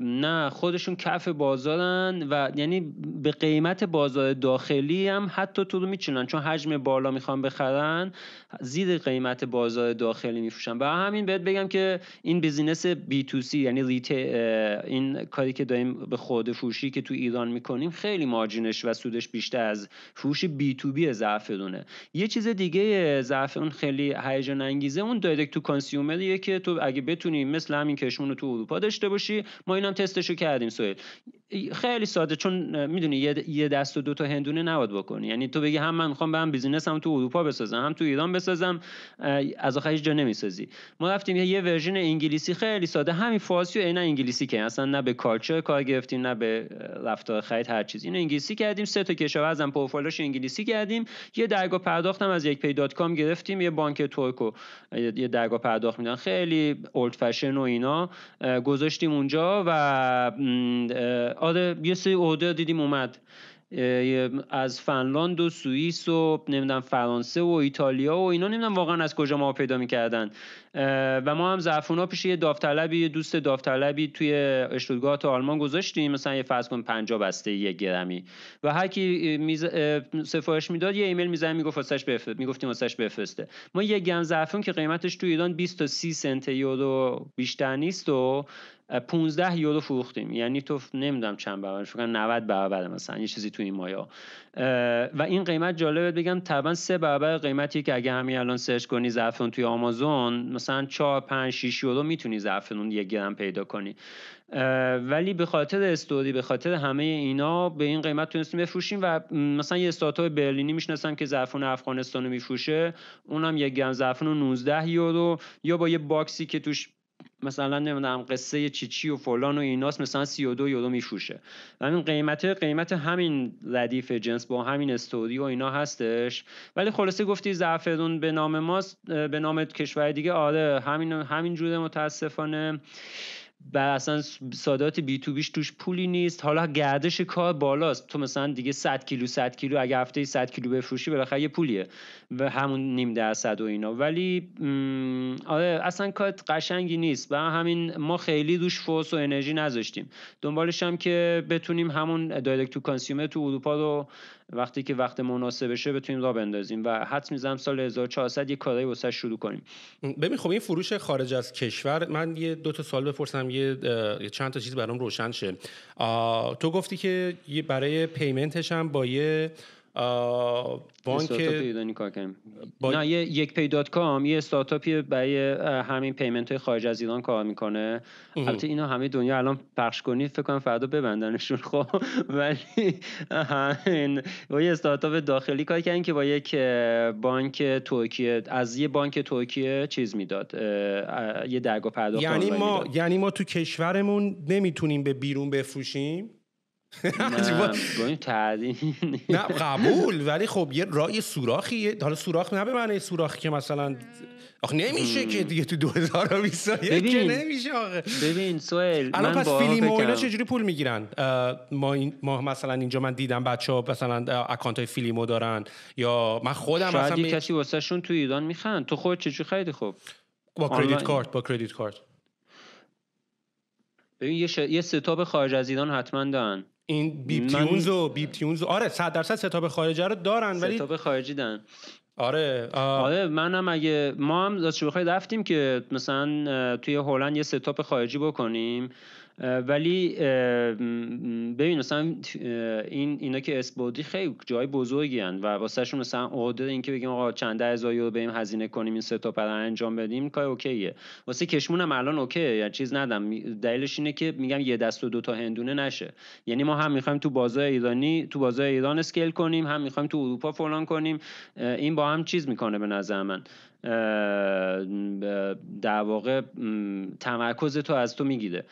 نه خودشون کف بازارن و یعنی به قیمت بازار داخلی هم حتی تو رو میچینن چون حجم بالا میخوان بخرن زیر قیمت بازار داخلی میفروشن و همین بهت بگم که این بیزینس بی تو سی یعنی ریت این کاری که داریم به خود فروشی که تو ایران میکنیم خیلی مارجینش و سودش بیشتر از فروش بی تو بی زعفرونه یه چیز دیگه زعفرون خیلی هیجان انگیزه اون دایرکت تو کانسیومریه که تو اگه بتونی مثل همین کشمون تو اروپا داشته باشی ما اینم تستشو کردیم سوئد خیلی ساده چون میدونی یه دست و دو تا هندونه نباید بکنی یعنی تو بگی هم من میخوام برم بیزینس هم تو اروپا بسازم هم تو ایران بسازم از آخر جا نمیسازی ما رفتیم یه ورژن انگلیسی خیلی ساده همین فارسی و عین انگلیسی که اصلا نه به کالچر کار گرفتیم نه به رفتار خرید هر چیزی اینو انگلیسی کردیم سه تا کشاورز هم پروفایلش انگلیسی کردیم یه درگاه پرداختم از یک پی دات کام گرفتیم یه بانک ترکو یه درگاه پرداخت میدن خیلی اولد فشن و اینا گذاشتیم اونجا و آره یه سری اوردر دیدیم اومد از فنلاند و سوئیس و نمیدونم فرانسه و ایتالیا و اینا نمیدونم واقعا از کجا ما پیدا میکردن و ما هم ها پیش یه داوطلبی دوست داوطلبی توی اشتوتگارت آلمان گذاشتیم مثلا یه فرض کن 50 بسته یه گرمی و هر کی میز... سفارش میداد یه ایمیل میزنه میگفت واسش بفرست میگفتیم واسش بفرسته ما یه گرم زعفون که قیمتش تو ایران 20 تا 30 سنت یورو بیشتر نیست و 15 یورو فروختیم یعنی تو نمیدونم چند برابر فکر 90 برابر مثلا یه چیزی تو این مایا و این قیمت جالبه بگم تقریبا سه برابر قیمتی که اگه همین الان سرچ کنی زعفرون توی آمازون مثلا 4 5 6 یورو میتونی زعفرون یک گرم پیدا کنی ولی به خاطر استوری به خاطر همه اینا به این قیمت تونستیم بفروشیم و مثلا یه استارتاپ برلینی میشناسم که زعفرون افغانستانو میفروشه اونم یک گرم زعفرون 19 یورو یا با یه باکسی که توش مثلا نمیدونم قصه چیچی و فلان و ایناست مثلا 32 یورو میفروشه و همین قیمت قیمت همین ردیف جنس با همین استوری و اینا هستش ولی خلاصه گفتی زعفرون به نام ماست به نام کشور دیگه آره همین همین جوره متاسفانه و اصلا سادات بی تو بیش توش پولی نیست حالا گردش کار بالاست تو مثلا دیگه 100 کیلو 100 کیلو اگه هفته 100 کیلو بفروشی بالاخره یه پولیه و همون نیم درصد و اینا ولی آره اصلا کار قشنگی نیست و همین ما خیلی دوش فورس و انرژی نذاشتیم دنبالش هم که بتونیم همون دایرکت تو کانسیومر تو اروپا رو وقتی که وقت مناسبشه بتونیم را بندازیم و حد میزنم سال 1400 یه کارایی واسه شروع کنیم ببین خب این فروش خارج از کشور من یه دو تا سال بپرسم یه چند تا چیز برام روشن شه تو گفتی که برای پیمنتش هم با یه بانک نه یک پی دات کام یه استارتاپی برای همین پیمنت های خارج از ایران کار میکنه البته اینا همه دنیا الان پخش کنید فکر کنم فردا ببندنشون خب ولی این با یه استارتاپ داخلی کار کردن که با یک بانک ترکیه از یه بانک ترکیه چیز میداد یه درگاه پرداخت یعنی ما یعنی ما تو کشورمون نمیتونیم به بیرون بفروشیم نه نه قبول ولی خب یه رای سوراخی حالا سوراخ نه به معنی سوراخی که مثلا آخ نمیشه که دیگه تو 2021 که نمیشه آخه ببین سوئل الان پس فیلم اینا چجوری پول میگیرن ما, مثلا اینجا من دیدم بچه ها مثلا اکانت های فیلیمو دارن یا من خودم مثلا یه کسی واسه شون تو ایران میخند تو خود چجوری خرید خب با کردیت کارت با کردیت کارت ببین یه, ش... یه ستاب خارج از ایران حتما دارن این بیپ تیونز و بیپ تیونز آره 100 درصد ستاب خارجه رو دارن ولی ستاب خارجی دارن آره آه. آره منم اگه ما هم شروع بخوای رفتیم که مثلا توی هلند یه ستاپ خارجی بکنیم ولی ببین مثلا این اینا که اسبودی خیلی جای بزرگی هن و شون مثلا این اینکه بگیم آقا چند هزار یورو بریم هزینه کنیم این سه تا انجام بدیم کار اوکیه واسه کشمون هم الان اوکیه یا یعنی چیز ندم دلیلش اینه که میگم یه دست و دو تا هندونه نشه یعنی ما هم میخوایم تو بازار ایرانی تو بازار ایران اسکیل کنیم هم میخوایم تو اروپا فلان کنیم این با هم چیز میکنه به نظر من در واقع تمرکز تو از تو میگیره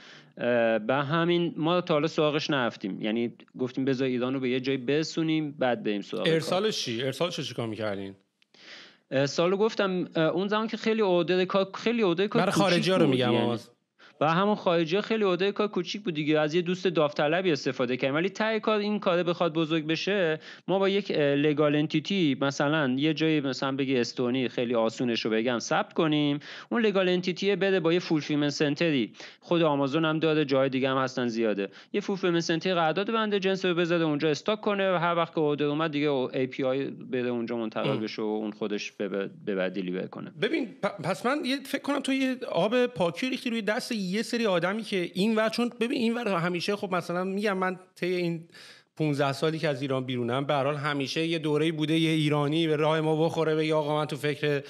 به همین ما تا حالا سراغش نرفتیم یعنی گفتیم بذار ایران رو به یه جایی بسونیم بعد بریم سراغ ارسالش چی ارسالش رو چیکار میکردین سالو گفتم اون زمان که خیلی اوردر کار خیلی اوردر کار برای خارجی ها رو میگم و همون خارجی خیلی عده کار کوچیک بود دیگه از یه دوست داوطلبی استفاده کردیم ولی ته کار این کاره بخواد بزرگ بشه ما با یک لگال انتیتی مثلا یه جایی مثلا بگی استونی خیلی آسونش رو بگم ثبت کنیم اون لگال انتیتی بده با یه فولفیلمنت سنتری خود آمازون هم داره جای دیگه هم هستن زیاده یه فولفیلمنت سنتری قرارداد بنده جنس رو بذاره اونجا استاک کنه و هر وقت که اومد دیگه ای پی آی بده اونجا منتقل بشه و اون خودش به بعد دیلیور کنه ببین پس من فکر کنم تو یه آب پاکی ریختی روی دست یه سری آدمی که این ور چون ببین این ور همیشه خب مثلا میگم من طی این 15 سالی که از ایران بیرونم به حال همیشه یه دوره بوده یه ایرانی به راه ما بخوره به آقا من تو فکر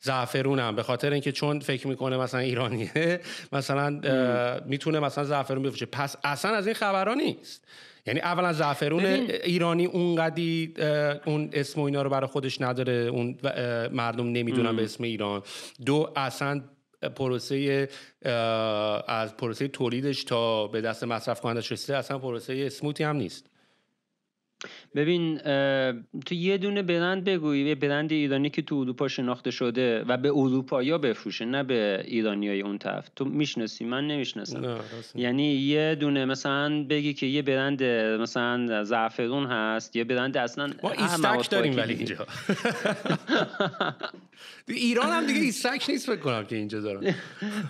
زعفرونم به خاطر اینکه چون فکر میکنه مثلا ایرانیه مثلا میتونه مثلا زعفرون بفروشه پس اصلا از این خبرها نیست یعنی اولا زعفرون ایرانی اونقدی اون اسم و اینا رو برای خودش نداره اون مردم نمیدونن به اسم ایران دو اصلا پروسه از پروسه تولیدش تا به دست مصرف کنندش رسیده اصلا پروسه سموتی هم نیست ببین تو یه دونه برند بگوی یه برند ایرانی که تو اروپا شناخته شده و به اروپایا بفروشه نه به ایرانیای اون طرف تو میشناسی من نمیشناسم یعنی یه دونه مثلا بگی که یه برند مثلا زعفرون هست یه برند اصلا ما ایستک داریم ولی اینجا ایران هم دیگه ایستک نیست فکر کنم که اینجا دارن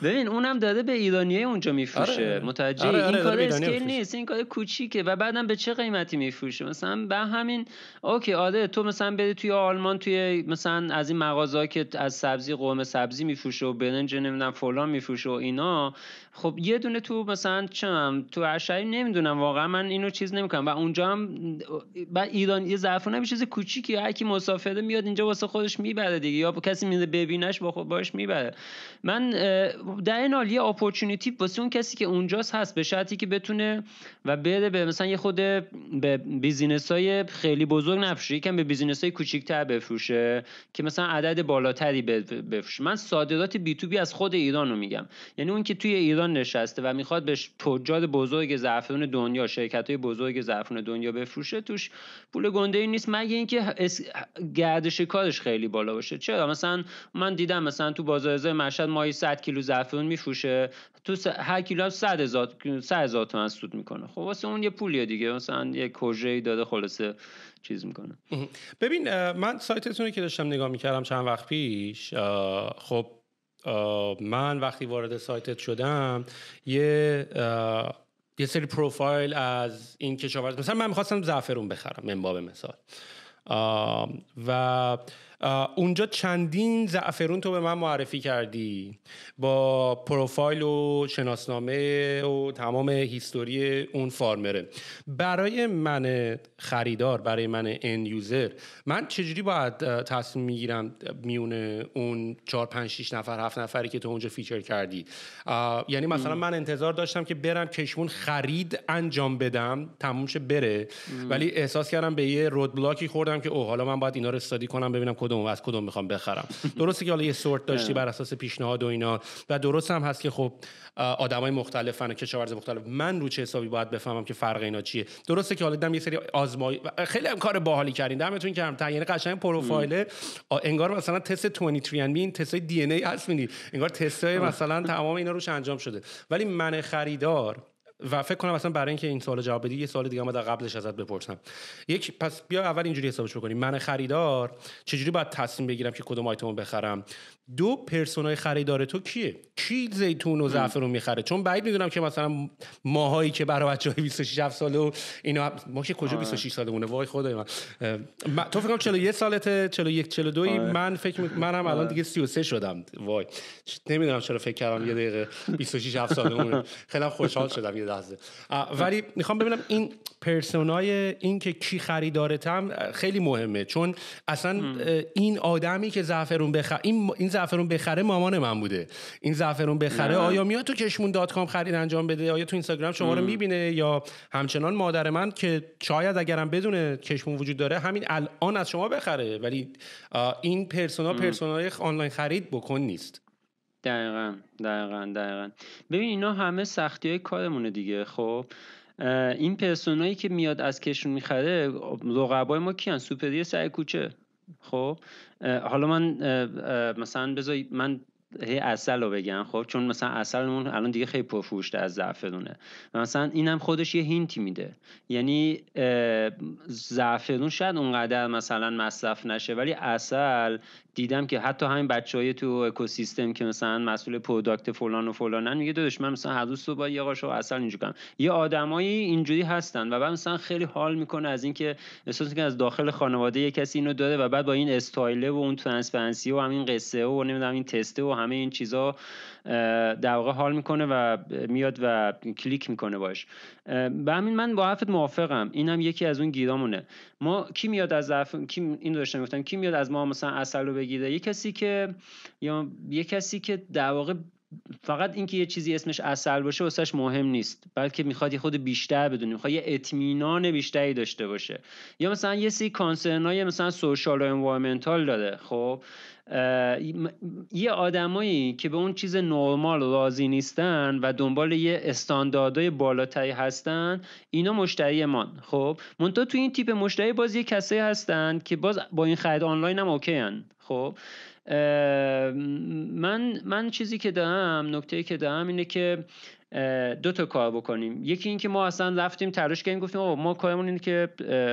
ببین اونم داره به ایرانیای اونجا میفروشه آره، آره. متوجه آره، این کار نیست این کار کوچیکه و بعدم به چه قیمتی میفروشه مثلا به همین اوکی آره تو مثلا بری توی آلمان توی مثلا از این مغازه که از سبزی قوم سبزی میفروشه و برنج نمیدونم فلان میفروشه و اینا خب یه دونه تو مثلا چم تو اشعری نمیدونم واقعا من اینو چیز نمیکنم و اونجا هم بعد ایران یه زعفرون نمیشه چیز کوچیکی هر کی مسافره میاد اینجا واسه خودش میبره دیگه یا کسی میره ببینش با خود باش میبره من در این حال یه اپورتونتی واسه اون کسی که اونجاست هست به شرطی که بتونه و بره به مثلا یه خود به بیزینس های خیلی بزرگ نفروشه یکم به بیزینس های بفروشه که مثلا عدد بالاتری بفروشه من صادرات بی تو بی از خود ایران میگم یعنی اون که توی ایران نشسته و میخواد به تجار بزرگ زعفران دنیا شرکت های بزرگ زعفران دنیا بفروشه توش پول گنده ای نیست مگه اینکه اس... گردش کارش خیلی بالا باشه چرا مثلا من دیدم مثلا تو بازار مشهد ماهی 100 کیلو زعفران میفروشه تو هر کیلو هم 100 هزار 100 هزار تومن سود میکنه خب واسه اون یه پولیه دیگه مثلا یه کژه ای داده خلاصه چیز میکنه ببین من سایتتون که داشتم نگاه میکردم چند وقت پیش خب من وقتی وارد سایتت شدم یه یه سری پروفایل از این کشاورز مثلا من میخواستم زعفرون بخرم من مثال و اونجا چندین زعفرون تو به من معرفی کردی با پروفایل و شناسنامه و تمام هیستوری اون فارمره برای من خریدار برای من ان یوزر من چجوری باید تصمیم میگیرم میونه اون 4 5 6 نفر هفت نفری که تو اونجا فیچر کردی یعنی مثلا من انتظار داشتم که برم کشمون خرید انجام بدم تمومش بره ولی احساس کردم به یه بلاکی خوردم که او حالا من باید اینا رو استادی کنم ببینم کدوم و از کدوم میخوام بخرم درسته که حالا یه سورت داشتی بر اساس پیشنهاد و اینا و درست هم هست که خب آدمای مختلفن و کشاورز مختلف من رو چه حسابی باید بفهمم که فرق اینا چیه درسته که حالا دیدم یه سری آزمایی خیلی هم کار باحالی کردین دمتون گرم یعنی قشنگ پروفایل انگار مثلا تست 23 اند این تست دی ان ای هست انگار تست مثلا تمام اینا روش انجام شده ولی من خریدار و فکر کنم مثلا برای اینکه این سوال جواب بدی یه سوال دیگه هم قبلش ازت بپرسم یک پس بیا اول اینجوری حسابش بکنیم من خریدار چجوری باید تصمیم بگیرم که کدوم آیتم بخرم دو پرسونای خریدار تو کیه کی زیتون و زعفرون میخره چون بعید میدونم که مثلا ماهایی که برای بچهای 26 7 ساله و اینا ما که کجا 26 آره. سالمونه وای خدای من تو فکر کنم 41 سالته 41 42 آره. من فکر منم الان آره. دیگه 33 شدم وای نمیدونم چرا فکر کردم یه دقیقه 26 7 سالمونه خیلی خوشحال شدم ولی میخوام ببینم این پرسونای این که کی تام خیلی مهمه چون اصلا این آدمی که زعفرون بخره این این زعفرون بخره مامان من بوده این زعفرون بخره آیا میاد تو کشمون دات کام خرید انجام بده آیا تو اینستاگرام شما رو میبینه یا همچنان مادر من که شاید اگرم بدون کشمون وجود داره همین الان از شما بخره ولی این پرسونا پرسونای آنلاین خرید بکن نیست دقیقا دقیقا دقیقا ببین اینا همه سختی های کارمونه دیگه خب این پرسونایی که میاد از کشون میخره رقبای ما کیان سوپری سر کوچه خب حالا من مثلا بذار من هی اصل رو بگم خب چون مثلا اصلمون الان دیگه خیلی پرفروش از زعفرونه مثلا اینم خودش یه هینتی میده یعنی زعفرون شاید اونقدر مثلا مصرف نشه ولی اصل دیدم که حتی همین بچه های تو اکوسیستم که مثلا مسئول پروداکت فلان و فلانن میگه داشت من مثلا هر روز صبح یه قاشق عسل اینجوری کنم یه آدمایی اینجوری هستن و بعد مثلا خیلی حال میکنه از اینکه احساس که از داخل خانواده یه کسی اینو داره و بعد با این استایله و اون ترانسپرنسی و همین قصه و نمیدونم این تسته و همه این چیزا در واقع حال میکنه و میاد و کلیک میکنه باش به همین من با حرفت موافقم اینم یکی از اون گیرامونه ما کی میاد از کی این داشتم گفتم کی میاد از ما مثلا اصل رو بگیره یه کسی که یا یه کسی که در واقع فقط اینکه یه چیزی اسمش اصل باشه واسش مهم نیست بلکه میخواد یه خود بیشتر بدونی میخواد یه اطمینان بیشتری داشته باشه یا مثلا یه سری های مثلا سوشال و انوایرمنتال داره خب یه آدمایی که به اون چیز نرمال راضی نیستن و دنبال یه استانداردهای بالاتری هستن اینا مشتری من خب منتها تو این تیپ مشتری باز یه کسایی هستن که باز با این خرید آنلاین هم اوکی خب من من چیزی که دارم نکته که دارم اینه که دو تا کار بکنیم یکی اینکه ما اصلا رفتیم تلاش کردیم گفتیم آقا ما کارمون اینه که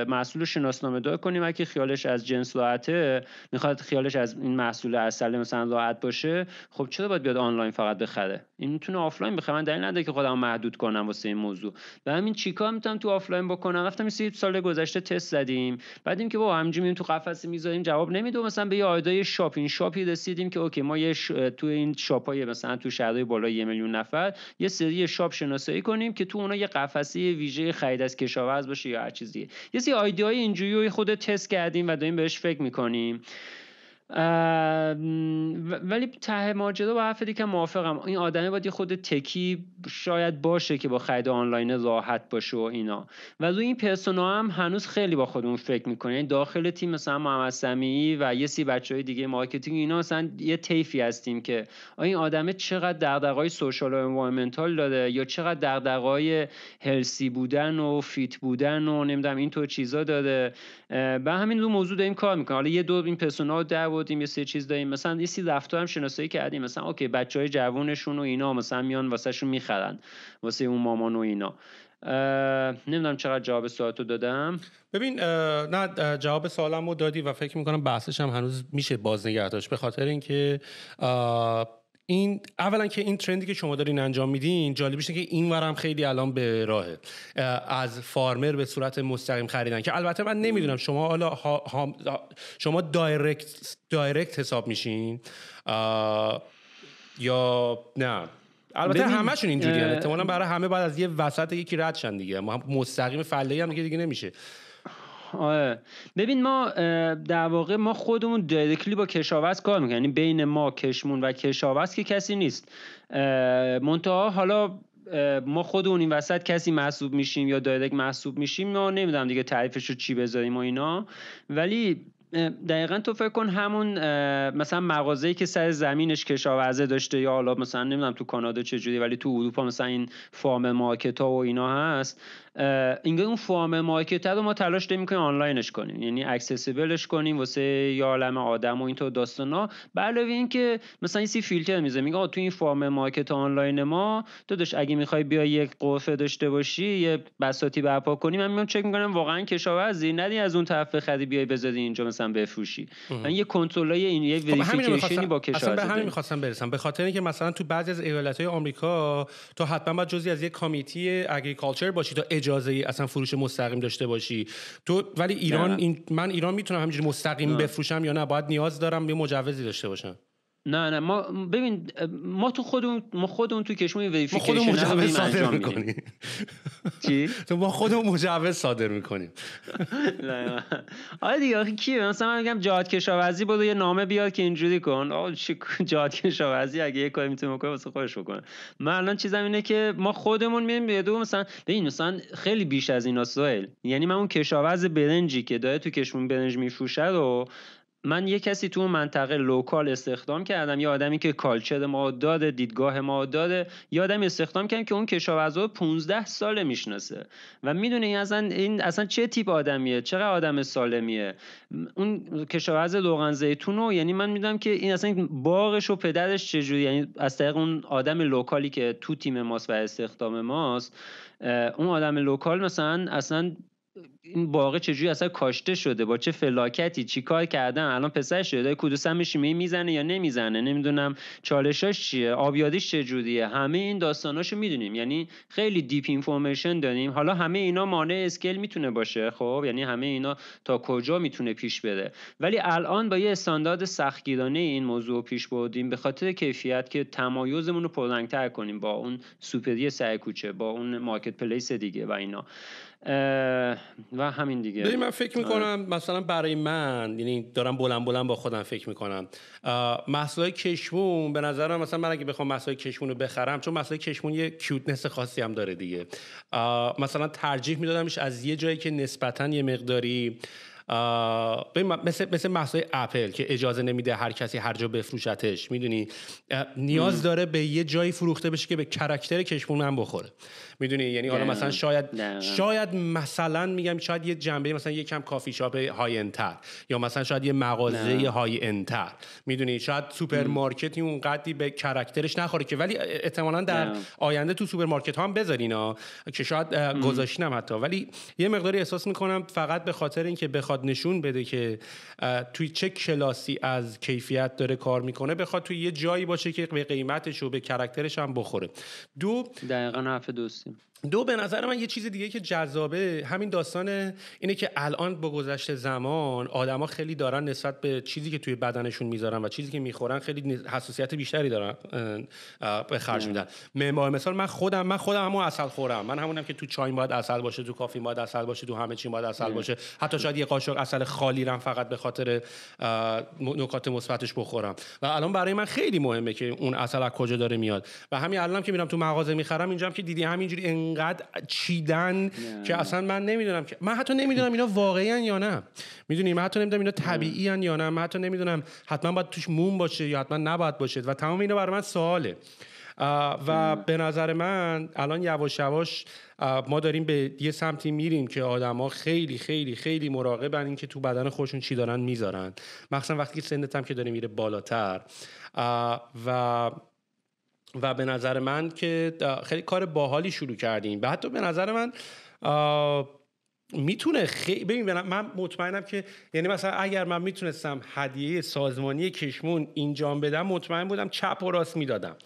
محصول شناسنامه دار کنیم اگه خیالش از جنس راحته میخواد خیالش از این محصول اصل مثلا راحت باشه خب چرا باید بیاد آنلاین فقط بخره این میتونه آفلاین بخره من دلیل نداره که خودم محدود کنم واسه این موضوع و همین چیکار میتونم تو آفلاین بکنم رفتم سی سال گذشته تست زدیم بعد اینکه با همینجوری میریم تو قفس میذاریم جواب نمیده مثلا به یه آیدای شاپ شاپی رسیدیم که اوکی ما یه ش... تو این شاپای مثلا تو شهرهای بالای یه میلیون نفر یه سری شاپ شناسایی کنیم که تو اونا یه قفسه ویژه خرید از کشاورز باشه یا هر چیزی یه سری آیدی های اینجوری خود تست کردیم و داریم بهش فکر میکنیم ولی ته ماجرا با حرف دیگه موافقم این آدمه باید خود تکی شاید باشه که با خرید آنلاین راحت باشه و اینا و این پرسونا هم هنوز خیلی با خودمون فکر میکنه یعنی داخل تیم مثلا محمد سمیعی و یه سی بچه های دیگه مارکتینگ اینا مثلا یه طیفی هستیم که این آدمه چقدر های سوشال و انوایرمنتال داره یا چقدر دردقای هلسی بودن و فیت بودن و نمیدونم اینطور چیزا داره به همین رو موضوع داریم کار میکنیم حالا یه دور این پرسونا رو بودیم یه سه چیز داریم مثلا یه سری رفتار هم شناسایی کردیم مثلا اوکی بچه های جوانشون و اینا مثلا میان واسهشون میخرن واسه اون مامان و اینا نمیدونم چقدر جواب سوالتو دادم ببین نه جواب سوالم رو دادی و فکر میکنم بحثش هم هنوز میشه باز داشت به خاطر اینکه این اولا که این ترندی که شما دارین انجام میدین جالبیشه که این ورم خیلی الان به راهه از فارمر به صورت مستقیم خریدن که البته من نمیدونم شما حالا شما دایرکت دایرکت حساب میشین یا نه البته همشون اینجوریه احتمالاً برای همه بعد از یه وسط یکی رد شن دیگه مستقیم فله هم دیگه دیگه نمیشه آه. ببین ما در واقع ما خودمون دایرکتلی با کشاورز کار میکنیم یعنی بین ما کشمون و کشاورز که کسی نیست منتها حالا ما خودمون این وسط کسی محسوب میشیم یا دایرکت محسوب میشیم ما نمیدونم دیگه تعریفش رو چی بذاریم و اینا ولی دقیقا تو فکر کن همون مثلا مغازه‌ای که سر زمینش کشاورزه داشته یا حالا مثلا نمیدونم تو کانادا چه جوری ولی تو اروپا مثلا این فارم مارکت ها و اینا هست اینگه اون فرم مارکت رو ما تلاش نمی کنیم آنلاینش کنیم یعنی اکسسیبلش کنیم واسه یه عالم آدم و اینطور داستان ها علاوه این که مثلا این سی فیلتر میزه میگه تو این فرم مارکت آنلاین ما تو داشت اگه میخوای بیا یک قرفه داشته باشی یه بساتی برپا کنیم من چک میکنم واقعا کشاورزی ندی از اون طرف بخری بیای بذاری اینجا مثلا بفروشی من یعنی یه های این یه خب، وریفیکیشنی با کشور اصلا به همین میخواستم برسم به خاطر اینکه مثلا تو بعضی از های آمریکا تو حتما باید جزی از یه کمیتی اگریکالچر باشی تا اجازه اصلا فروش مستقیم داشته باشی تو ولی ایران این من ایران میتونم همینجوری مستقیم بفروشم یا نه باید نیاز دارم یه مجوزی داشته باشم نه نه ما ببین ما تو خودمون ما خودمون تو کشمون وریفیکیشن ما خودمون مجوز صادر میکنیم چی تو ما خودمون مجوز صادر میکنیم نه آره دیگه کی مثلا من میگم جهاد کشاورزی بود یه نامه بیاد که اینجوری کن آقا چی جهاد کشاورزی اگه یه کاری میتونه بکنه واسه خودش بکنه من الان چیزم اینه که ما خودمون میریم به دو مثلا ببین مثلا خیلی بیش از اینا سوال یعنی من اون کشاورز برنجی که داره تو کشمون برنج میفروشه رو من یه کسی تو منطقه لوکال استخدام کردم یا آدمی که کالچر ما داده دیدگاه ما داده یه آدمی استخدام کردم که اون رو 15 ساله میشناسه و میدونه این اصلا این اصلا چه تیپ آدمیه چقدر آدم سالمیه اون کشاورز روغن زیتون یعنی من میدونم که این اصلا باغش و پدرش چجوری یعنی از طریق اون آدم لوکالی که تو تیم ماست و استخدام ماست اون آدم لوکال مثلا اصلا این باغه چجوری اصلا کاشته شده با چه فلاکتی چیکار کردن الان پسرش شده کدوس هم میزنه یا نمیزنه نمیدونم چالشاش چیه آبیادیش چجوریه همه این داستاناشو میدونیم یعنی خیلی دیپ اینفورمیشن داریم حالا همه اینا مانع اسکیل میتونه باشه خب یعنی همه اینا تا کجا میتونه پیش بره ولی الان با یه استاندارد سختگیرانه این موضوع پیش بردیم به خاطر کیفیت که تمایزمون رو پررنگتر کنیم با اون سوپری سر کوچه با اون مارکت پلیس دیگه و اینا و همین دیگه ببین من فکر میکنم آره. مثلا برای من یعنی دارم بلند بلند با خودم فکر میکنم محصولات کشمون به نظرم مثلا من اگه بخوام مسئله کشمون رو بخرم چون مسئله کشمون یه کیوتنس خاصی هم داره دیگه مثلا ترجیح میدادمش از یه جایی که نسبتا یه مقداری مثل مثل محصول اپل که اجازه نمیده هر کسی هر جا بفروشتش میدونی نیاز داره به یه جایی فروخته بشه که به کرکتر کشمون هم بخوره میدونی یعنی حالا مثلا شاید شاید مثلا میگم شاید یه جنبه مثلا یه کم کافی شاپ های انتر یا مثلا شاید یه مغازه های انتر میدونی شاید سوپرمارکتی اون قدی به کرکترش نخوره که ولی احتمالا در آینده تو سوپرمارکت ها هم بذارینا که شاید گذاشتنم حتی ولی یه مقداری احساس میکنم فقط به خاطر اینکه به نشون بده که توی چه کلاسی از کیفیت داره کار میکنه بخواد توی یه جایی باشه که به قیمتش و به کرکترش هم بخوره دو دقیقا حرف دوستیم دو به نظر من یه چیز دیگه که جذابه همین داستان اینه که الان با گذشت زمان آدما خیلی دارن نسبت به چیزی که توی بدنشون میذارن و چیزی که میخورن خیلی حساسیت بیشتری دارن به خرج میدن مثال من خودم من خودم همون اصل خورم من همونم که تو چای باید اصل باشه تو کافی باید اصل باشه تو همه چی باید اصل باشه حتی شاید یه قاشق اصل خالی رم فقط به خاطر نکات مثبتش بخورم و الان برای من خیلی مهمه که اون اصل از کجا داره میاد و همین الانم که میرم تو مغازه میخرم اینجام که دیدی همینجوری انقدر چیدن که اصلا من نمیدونم که من حتی نمیدونم اینا واقعی یا نه میدونی من حتی نمیدونم اینا طبیعی هن یا نه من حتی نمیدونم حتما باید توش موم باشه یا حتما نباید باشه و تمام اینا برای من سواله و به نظر من الان یواش یواش ما داریم به یه سمتی میریم که آدما خیلی خیلی خیلی مراقبن اینکه تو بدن خودشون چی دارن میذارن مخصوصا وقتی سنتم که داره میره بالاتر و و به نظر من که خیلی کار باحالی شروع کردیم و حتی به نظر من میتونه خیلی ببین من مطمئنم که یعنی مثلا اگر من میتونستم هدیه سازمانی کشمون اینجام بدم مطمئن بودم چپ و راست میدادم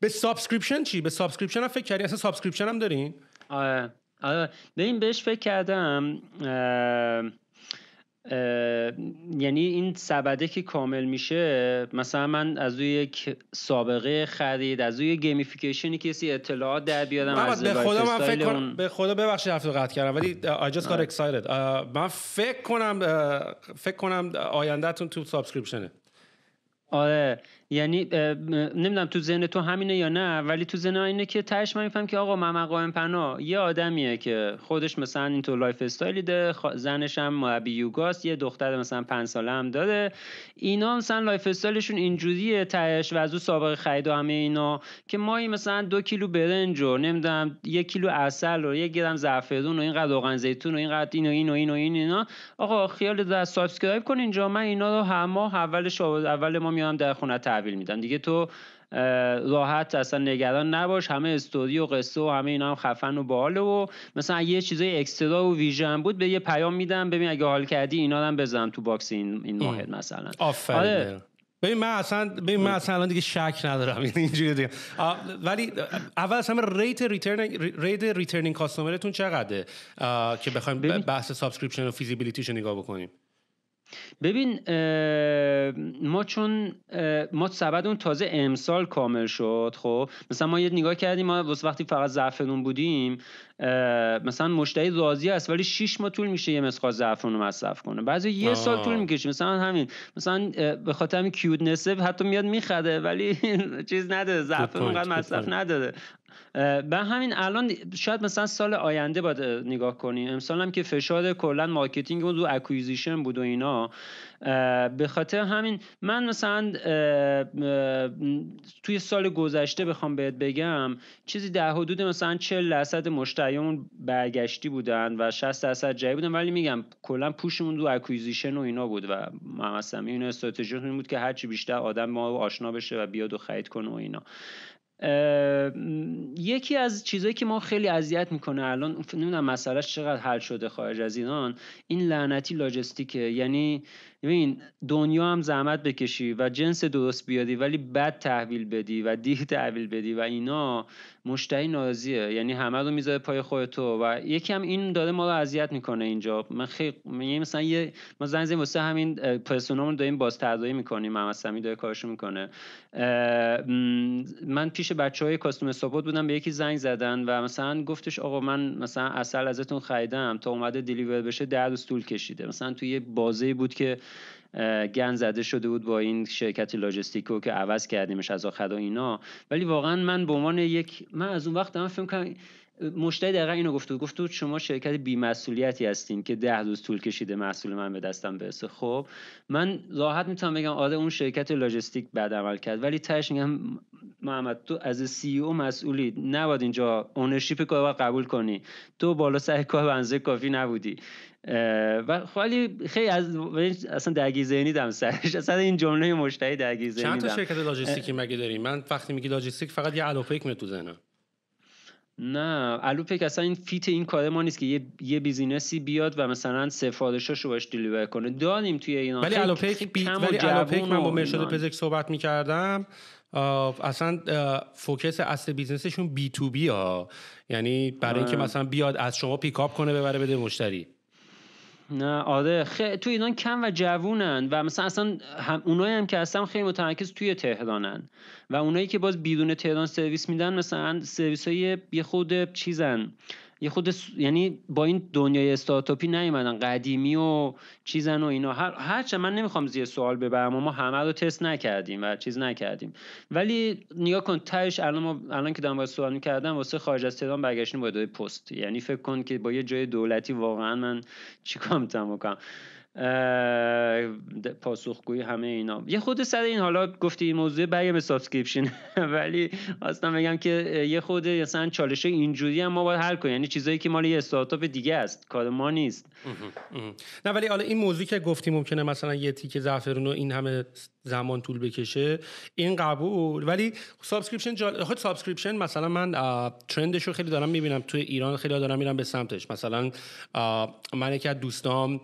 به سابسکریپشن چی به سابسکریپشن هم فکر کردی اصلا سابسکریپشن هم دارین آره, آره. این بهش فکر کردم یعنی این سبده که کامل میشه مثلا من از روی یک سابقه خرید از روی گیمیفیکیشنی کسی اطلاعات در بیادم از به خدا من فکر به خدا ببخشید حرف قطع کردم ولی I just got آره. من فکر کنم فکر کنم آیندهتون تو سابسکریپشنه آره یعنی نمیدونم تو ذهن تو همینه یا نه ولی تو ذهن اینه که تهش من میفهم که آقا محمد قائم پنا یه آدمیه که خودش مثلا تو لایف استایلی ده زنش هم مربی یوگاست یه دختر مثلا پنج ساله هم داره اینا مثلا لایف استایلشون اینجوریه تهش و از اون سابقه خرید همه اینا که ما این مثلا دو کیلو برنج و نمیدونم یک کیلو عسل و یه گرم زعفرون و اینقدر روغن زیتون و اینقدر این و این و این و اینا آقا خیال در سابسکرایب کن اینجا من اینا رو هر ماه اول اول ما میام در خونه تحویل میدن دیگه تو راحت اصلا نگران نباش همه استوری و قصه و همه اینا هم خفن و باله و مثلا یه چیزای اکسترا و ویژن بود به یه پیام میدم ببین اگه حال کردی اینا هم بزنم تو باکس این این ماهد مثلا آفرین آره. ببین من اصلا ببین من اصلا دیگه شک ندارم یعنی اینجوری دیگه ولی اول اصلا ریت ریترن ریت ریترنینگ کاستمرتون چقدره که بخوایم بحث سابسکرپشن و رو نگاه بکنیم ببین ما چون ما اون تازه امسال کامل شد خب مثلا ما یه نگاه کردیم ما واسه وقتی فقط زعفرون بودیم مثلا مشتری راضی است ولی 6 ماه طول میشه یه مسخا زعفرون رو مصرف کنه بعضی یه سال طول میکشه مثلا همین مثلا به خاطر همین کیوتنس حتی میاد میخره ولی چیز نداره زعفرون اونقدر مصرف نداره به همین الان شاید مثلا سال آینده باید نگاه کنیم امسال هم که فشار کلا مارکتینگ بود و اکویزیشن بود و اینا به خاطر همین من مثلا توی سال گذشته بخوام بهت بگم چیزی در حدود مثلا 40 درصد مشتریامون برگشتی بودن و 60 درصد جایی بودن ولی میگم کلا پوشمون رو اکویزیشن و اینا بود و مثلا این استراتژی بود که هرچی بیشتر آدم ما آشنا بشه و بیاد و خرید کنه و اینا یکی از چیزهایی که ما خیلی اذیت میکنه الان نمیدونم مسئلهش چقدر حل شده خارج از ایران این لعنتی لاجستیکه یعنی ببین دنیا هم زحمت بکشی و جنس درست بیادی ولی بد تحویل بدی و دیر تحویل بدی و اینا مشتری نازیه یعنی همه رو میذاره پای خود تو و یکی هم این داره ما رو اذیت میکنه اینجا من خیلی یعنی مثلا یه ما زنگ واسه همین پرسونامون داریم باز طراحی میکنیم محمد سمی داره کارشو میکنه من پیش بچهای کاستوم ساپورت بودم به یکی زنگ زدن و مثلا گفتش آقا من مثلا اصل ازتون خریدم تا اومده دلیور بشه در کشیده مثلا تو یه بازی بود که گن زده شده بود با این شرکت لاجستیکو که عوض کردیمش از آخر و اینا ولی واقعا من به عنوان یک من از اون وقت دارم فکر کنم مشتری دقیقا اینو گفت گفت شما شرکت بیمسئولیتی هستین که ده روز طول کشیده محصول من به دستم برسه خب من راحت میتونم بگم آره اون شرکت لاجستیک بعد عمل کرد ولی تهش میگم محمد تو از سی او مسئولی نباد اینجا اونرشیپ کار قبول کنی تو بالا سر کار بنزه کافی نبودی و خب ولی خیلی از اصلا درگیر ذهنی سرش اصلا این جمله مشتری درگیر ذهنی چند تا شرکت لاجستیکی مگه داریم من وقتی میگی لاجستیک فقط یه الوپیک میاد نه الوپیک اصلا این فیت این کار ما نیست که یه, یه بیزینسی بیاد و مثلا سفارشاش رو باش دیلیور کنه داریم توی اینا ولی الوپیک ولی الوپیک من با مرشد پزک صحبت میکردم اصلا فوکس اصل بیزنسشون بی تو بی ها یعنی برای اینکه مثلا بیاد از شما پیکاپ کنه ببره بده مشتری نه آره خ تو ایران کم و جوونن و مثلا اصلا هم... اونایی هم که هستن خیلی متمرکز توی تهرانن و اونایی که باز بیرون تهران سرویس میدن مثلا سرویس های یه خود چیزن یه خود یعنی با این دنیای استارتاپی نیومدن قدیمی و چیزن و اینا هر هرچه من نمیخوام زیر سوال ببرم و ما همه رو تست نکردیم و چیز نکردیم ولی نگاه کن ترش الان ما الان که دارم سوال میکردم واسه خارج از تهران برگشتیم با پست یعنی فکر کن که با یه جای دولتی واقعا من چیکار میتونم بکنم پاسخگویی همه اینا یه خود سر این حالا گفتی این موضوع بگم به سابسکریپشن ولی اصلا بگم که یه خود مثلا چالش اینجوری هم ما باید حل کنیم یعنی چیزایی که مال یه استارتاپ دیگه است کار ما نیست نه ولی حالا این موضوعی که گفتی ممکنه مثلا یه تیک زعفرون این همه زمان طول بکشه این قبول ولی سابسکریپشن خود سابسکریپشن مثلا من ترندش رو خیلی دارم میبینم توی ایران خیلی دارم میرم به سمتش مثلا من یکی از دوستام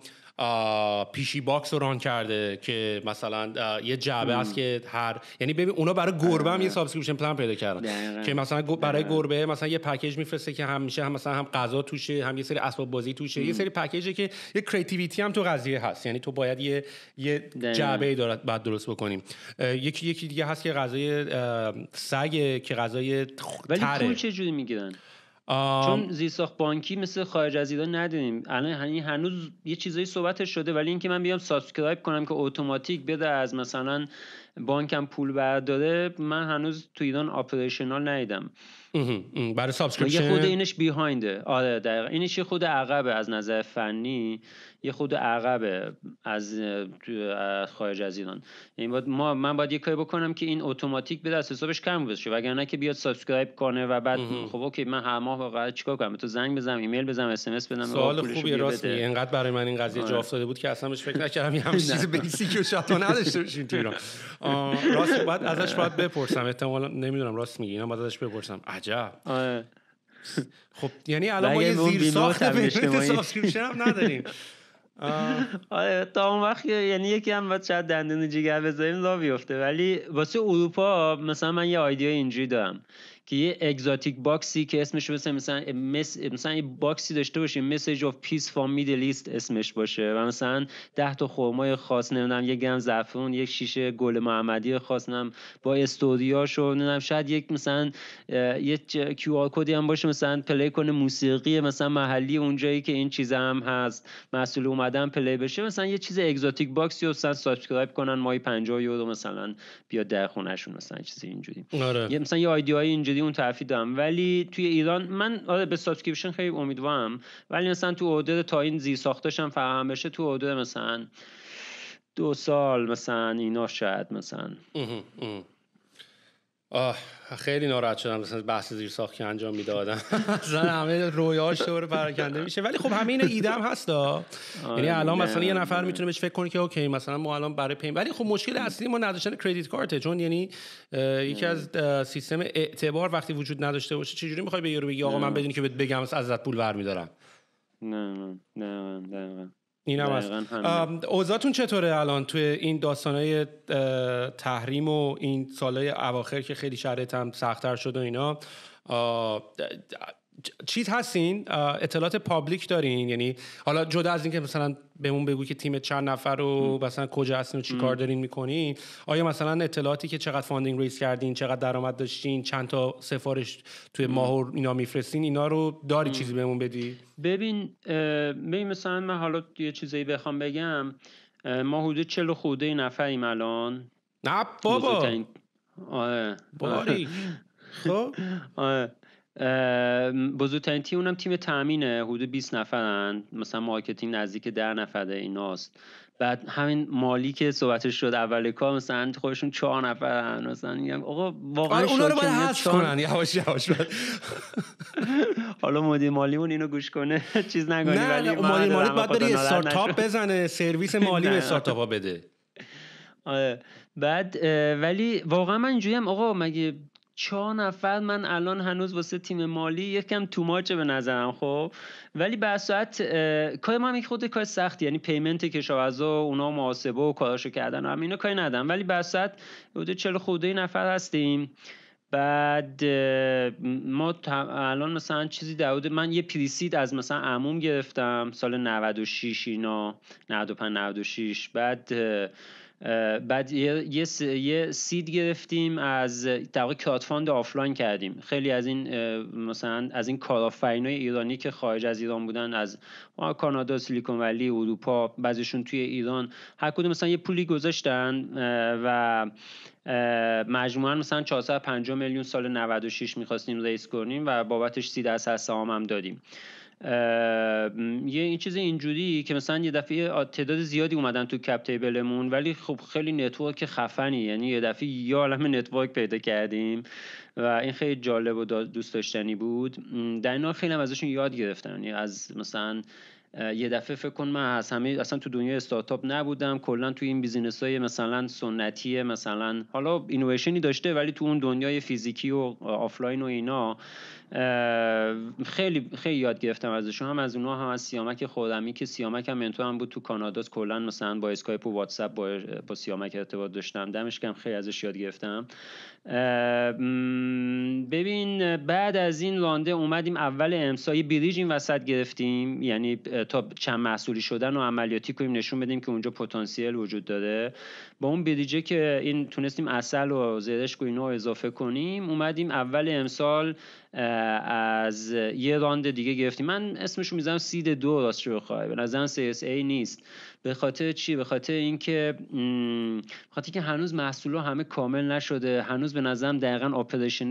پیشی باکس رو ران کرده که مثلا یه جعبه است که هر یعنی ببین اونا برای گربه هم یه سابسکریپشن پلان پیدا کردن که مثلا برای گربه مثلا یه پکیج میفرسته که همیشه هم مثلا هم غذا توشه هم یه سری اسباب بازی توشه یه سری پکیجه که یه کریتیویتی هم تو قضیه هست یعنی تو باید یه یه جعبه دارد بعد درست بکنیم یکی یکی دیگه هست که غذای سگ که غذای تره ولی چه جوری میگیرن چون زیرساخت بانکی مثل خارج از ایران نداریم الان یعنی هنوز یه چیزایی صحبتش شده ولی اینکه من بیام سابسکرایب کنم که اتوماتیک بده از مثلا بانکم پول برداره من هنوز تو ایران آپریشنال ندیدم برای سابسکرپشن یه خود اینش بیهاینده آره دقیقا اینش یه خود عقبه از نظر فنی یه خود عقبه از خارج از ایران این یعنی باید ما من باید یه کاری بکنم که این اتوماتیک به دست حسابش کم بشه وگرنه که بیاد سابسکرایب کنه و بعد خب اوکی من هر ماه واقعا چیکار کنم تو زنگ بزنم ایمیل بزنم اس ام اس بدم سوال خوبی راست اینقدر برای من این قضیه آره. جا افتاده بود که اصلا بهش فکر نکردم همین چیز بیسیک و شاید نداشته باشیم تو راست بعد ازش باید بپرسم احتمالاً نمیدونم راست میگی اینا باید ازش بپرسم عجب آره. خب یعنی الان ما یه زیر ساخت یعنی هم نداریم آره تا اون وقت یعنی یکی هم باید شاید دندون جگر بذاریم را بیفته ولی واسه اروپا مثلا من یه آیدیا اینجوری دارم که یه اگزاتیک باکسی که اسمش مثل مثلا مثلا یه باکسی داشته باشه مسیج اف پیس فرام میدل ایست اسمش باشه و مثلا 10 تا خرمای خاص نمیدونم یه گرم زعفرون یک شیشه گل محمدی خاص نم با و نمیدونم شاید یک مثلا یه کیو آر کدی هم باشه مثلا پلی کنه موسیقی مثلا محلی اونجایی که این چیز هم هست مسئول اومدن پلی بشه مثلا یه چیز اگزاتیک باکسی رو مثلا سابسکرایب کنن مای 50 یورو مثلا بیا در شون مثلا چیزی اینجوری آره. مثلا یه آیدیای اینجوری جدی اون ترفی دارم ولی توی ایران من آره به سابسکریپشن خیلی امیدوارم ولی مثلا تو اوردر تا این زیر ساختشم فراهم بشه تو اوردر مثلا دو سال مثلا اینا شاید مثلا آه خیلی ناراحت شدم مثلا بحث زیر ساخت که انجام میدادم مثلا همه رویاش دور پراکنده میشه ولی خب همه اینا ایدم هستا آره یعنی الان مثلا یه نفر میتونه بهش فکر کنه که اوکی مثلا ما الان برای پیم ولی خب مشکل اصلی ما نداشتن کردیت کارته چون یعنی یکی از آره. سیستم اعتبار وقتی وجود نداشته باشه چجوری میخوای به یورو بگی آقا من بدونی که بهت بگم ازت پول برمیدارم نه نه نه اینم هست اوضاعتون چطوره الان توی این داستانهای تحریم و این سالهای اواخر که خیلی شرط هم سختتر شد و اینا چیز هستین اطلاعات پابلیک دارین یعنی حالا جدا از اینکه مثلا بهمون بگو که تیم چند نفر و مثلا کجا هستین و چی کار دارین میکنین آیا مثلا اطلاعاتی که چقدر فاندینگ ریس کردین چقدر درآمد داشتین چند تا سفارش توی ماه و اینا میفرستین اینا رو داری چیزی بهمون بدی ببین می مثلا من حالا یه چیزایی بخوام بگم ما حدود 40 نفریم الان نه بابا آره. خب. آره. بزرگترین تیم اونم تیم تامینه حدود 20 نفرن مثلا مارکتینگ نزدیک 10 نفر ایناست بعد همین مالی که صحبتش شد اول کار مثلا خودشون 4 نفرن مثلا میگم آقا واقعا آره، اونا رو باید حذف کنن یواش یواش حالا مدیر مالیمون اینو گوش کنه چیز نکنی نه ولی مالی مالی باید بری استارتاپ بزنه سرویس مالی به استارتاپ بده آره. آه. بعد ولی واقعا من اینجوری آقا مگه چهار نفر من الان هنوز واسه تیم مالی یکم تو ماچه به نظرم خب ولی به ساعت کار هم خود کار سختی یعنی پیمنت کشاورزا و اونا محاسبه و کاراشو کردن و اینو کاری ندارم ولی به ساعت حدود 40 خورده نفر هستیم بعد ما الان مثلا چیزی در من یه پریسید از مثلا عموم گرفتم سال 96 اینا 95 96 بعد بعد یه, یه, سید گرفتیم از در کاتفاند آفلاین کردیم خیلی از این مثلا از این های ایرانی که خارج از ایران بودن از کانادا سیلیکون ولی اروپا بعضیشون توی ایران هر کدوم مثلا یه پولی گذاشتن و مجموعا مثلا 450 میلیون سال 96 میخواستیم ریس کنیم و بابتش سید درصد سهام هم دادیم یه چیز اینجوری که مثلا یه دفعه تعداد زیادی اومدن تو کپ تیبلمون ولی خب خیلی نتورک خفنی یعنی یه دفعه یه عالم نتورک پیدا کردیم و این خیلی جالب و دوست داشتنی بود در خیلی هم ازشون یاد گرفتن یعنی از مثلا یه دفعه فکر کن من از همه اصلا تو دنیا استارتاپ نبودم کلا تو این بیزینس های مثلا سنتی مثلا حالا اینویشنی داشته ولی تو اون دنیای فیزیکی و آفلاین و اینا خیلی خیلی یاد گرفتم ازشون هم از اونها هم از سیامک خودمی که سیامک هم منتور هم بود تو کانادا کلا مثلا با اسکایپ و واتساپ با, با سیامک ارتباط داشتم دمش کم خیلی ازش یاد گرفتم ببین بعد از این لانده اومدیم اول امسای بریج این وسط گرفتیم یعنی تا چند محصولی شدن و عملیاتی کنیم نشون بدیم که اونجا پتانسیل وجود داره با اون بریجه که این تونستیم اصل و زرشک اضافه کنیم اومدیم اول امسال از یه راند دیگه گرفتیم من اسمشو میزنم سید دو راست شو خواهی به نظرم ای نیست به خاطر چی به خاطر اینکه به خاطر اینکه هنوز محصول همه کامل نشده هنوز به نظرم دقیقا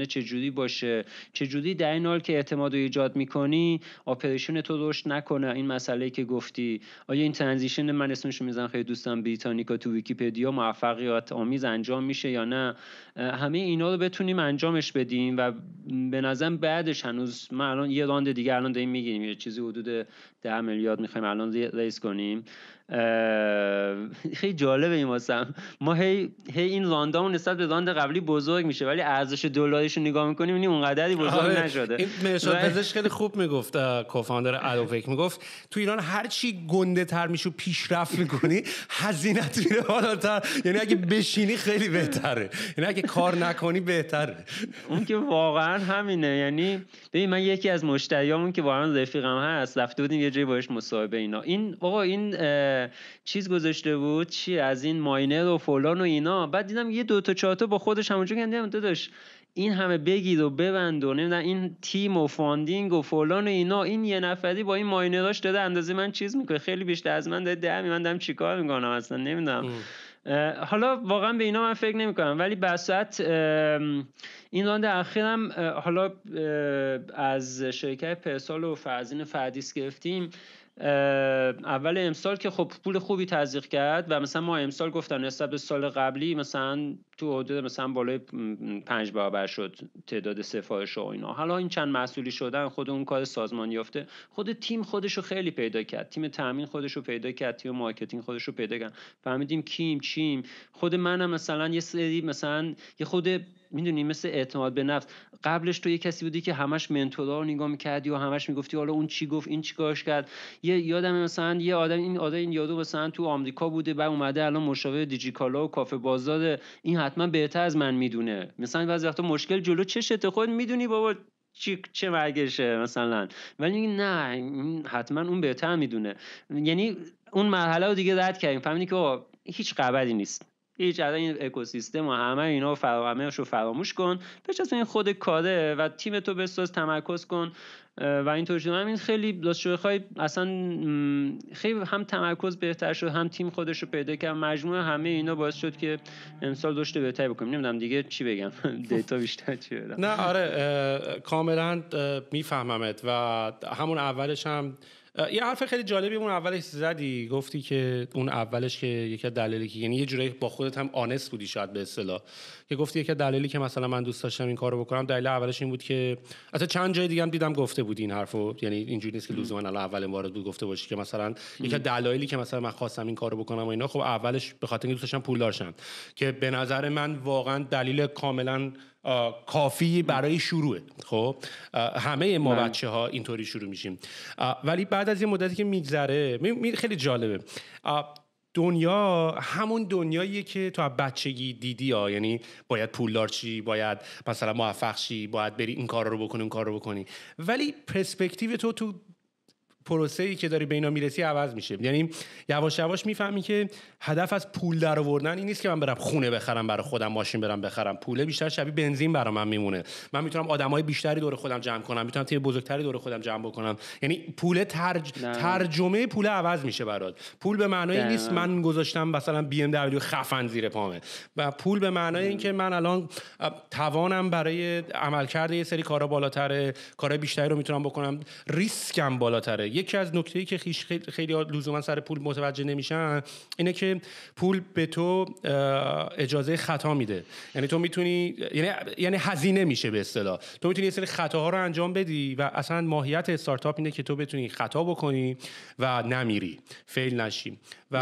چه جوری باشه چجوری در این حال که اعتماد رو ایجاد میکنی آپریشن تو رشد نکنه این مسئله که گفتی آیا این ترانزیشن من اسمش میزن خیلی دوستم بریتانیکا تو ویکیپدیا موفقیت آمیز انجام میشه یا نه همه اینا رو بتونیم انجامش بدیم و به نظرم بعدش هنوز الان یه راند دیگه الان داریم یه چیزی حدود ده میلیارد میخوایم الان ریس کنیم خیلی جالبه این واسم ما هی, هی این لاندامون نسبت به لاند قبلی بزرگ میشه ولی ارزش دلاریشو رو نگاه میکنیم این اونقدری بزرگ آره. نشده این مرشاد پزش خیلی خوب میگفت کوفاندر الوفک میگفت تو ایران هر چی گنده تر میشه پیشرفت میکنی هزینت میره بالاتر یعنی اگه بشینی خیلی بهتره یعنی اگه کار نکنی بهتره اون که واقعا همینه یعنی ببین من یکی از مشتریامون که واقعا رفیقم هست رفته بودیم یه جایی باش مصاحبه اینا این آقا این چیز گذاشته بود چی از این ماینر و فلان و اینا بعد دیدم یه دو تا چهار با خودش همونجا کردم داداش این همه بگید و ببند و نمیدونم این تیم و فاندینگ و فلان و اینا این یه نفری با این ماینراش داده اندازه من چیز میکنه خیلی بیشتر از من داده درمی من دارم چیکار میکنم اصلا نمیدونم حالا واقعا به اینا من فکر نمیکنم ولی بساعت این راند اخیرم حالا از شرکت پرسال و فرزین فردیس گرفتیم اول امسال که خب پول خوبی تزریق کرد و مثلا ما امسال گفتن نسبت به سال قبلی مثلا تو حدود مثلا بالای پنج برابر شد تعداد سفارش و اینا حالا این چند مسئولی شدن خود اون کار سازمان یافته خود تیم خودش رو خیلی پیدا کرد تیم تامین خودش رو پیدا کرد تیم مارکتینگ خودش رو پیدا کرد فهمیدیم کیم چیم خود منم مثلا یه سری مثلا یه خود میدونی مثل اعتماد به نفس قبلش تو یه کسی بودی که همش منتورا رو نگاه میکردی و همش میگفتی حالا اون چی گفت این چیکارش کرد یه یادم مثلا یه آدم این آدم این یادو مثلا تو آمریکا بوده بعد اومده الان مشاور دیجیکالا و کافه بازار این حتما بهتر از من میدونه مثلا بعضی وقتا مشکل جلو چشته خود میدونی بابا چی چه مرگشه مثلا ولی نه حتما اون بهتر میدونه یعنی اون مرحله رو دیگه رد کردیم فهمیدی که هیچ قبلی نیست هیچ از این اکوسیستم و همه اینا و رو فراموش کن از این خود کاره و تیم تو بساز تمرکز کن و اینطور هم این خیلی داشت خواهی اصلا خیلی هم تمرکز بهتر شد هم تیم خودش رو پیدا کرد مجموعه همه اینا باعث شد که امسال داشته بهتر بکنیم نمیدونم دیگه چی بگم دیتا بیشتر چی بگم نه آره کاملا میفهممت و همون اولش هم یه حرف خیلی جالبی اون اولش زدی گفتی که اون اولش که یکی از دلایلی که یعنی یه جورایی با خودت هم آنست بودی شاید به اصطلاح که گفتی یکی از دلایلی که مثلا من دوست داشتم این کارو بکنم دلیل اولش این بود که اصلا چند جای دیگه هم دیدم گفته بود این حرفو یعنی اینجوری نیست که لزوما الان اول بار بود گفته باشی که مثلا یکی از دلایلی که مثلا من خواستم این کارو بکنم و اینا خب اولش به خاطر اینکه دوست داشتم پولدار که به نظر من واقعا دلیل کاملا کافی برای شروعه خب همه ما بله. بچه ها اینطوری شروع میشیم ولی بعد از یه مدتی که میگذره خیلی جالبه دنیا همون دنیاییه که تو بچگی دیدی ها یعنی باید پولدار چی باید مثلا موفق شی باید بری این کار رو بکنی اون کار رو بکنی ولی پرسپکتیو تو تو پروسه ای که داری به اینا میرسی عوض میشه یعنی یواش یواش میفهمی که هدف از پول در آوردن این نیست که من برم خونه بخرم برای خودم ماشین برم بخرم پول بیشتر شبیه بنزین برای من میمونه من میتونم آدمای بیشتری دور خودم جمع کنم میتونم تیم بزرگتری دور خودم جمع بکنم یعنی پول ترج... ترجمه پول عوض میشه برات پول به معنای نیست من گذاشتم مثلا بی ام دبلیو خفن زیر پامه و پول به معنای اینکه من الان توانم برای عملکرد یه سری کارا بالاتر کارا بیشتری رو میتونم بکنم ریسکم بالاتره یکی از نکته‌ای که خیلی لزوما سر پول متوجه نمیشن اینه که پول به تو اجازه خطا میده یعنی تو میتونی یعنی یعنی هزینه میشه به اصطلاح تو میتونی یه سری خطاها رو انجام بدی و اصلا ماهیت استارتاپ اینه که تو بتونی خطا بکنی و نمیری فیل نشی و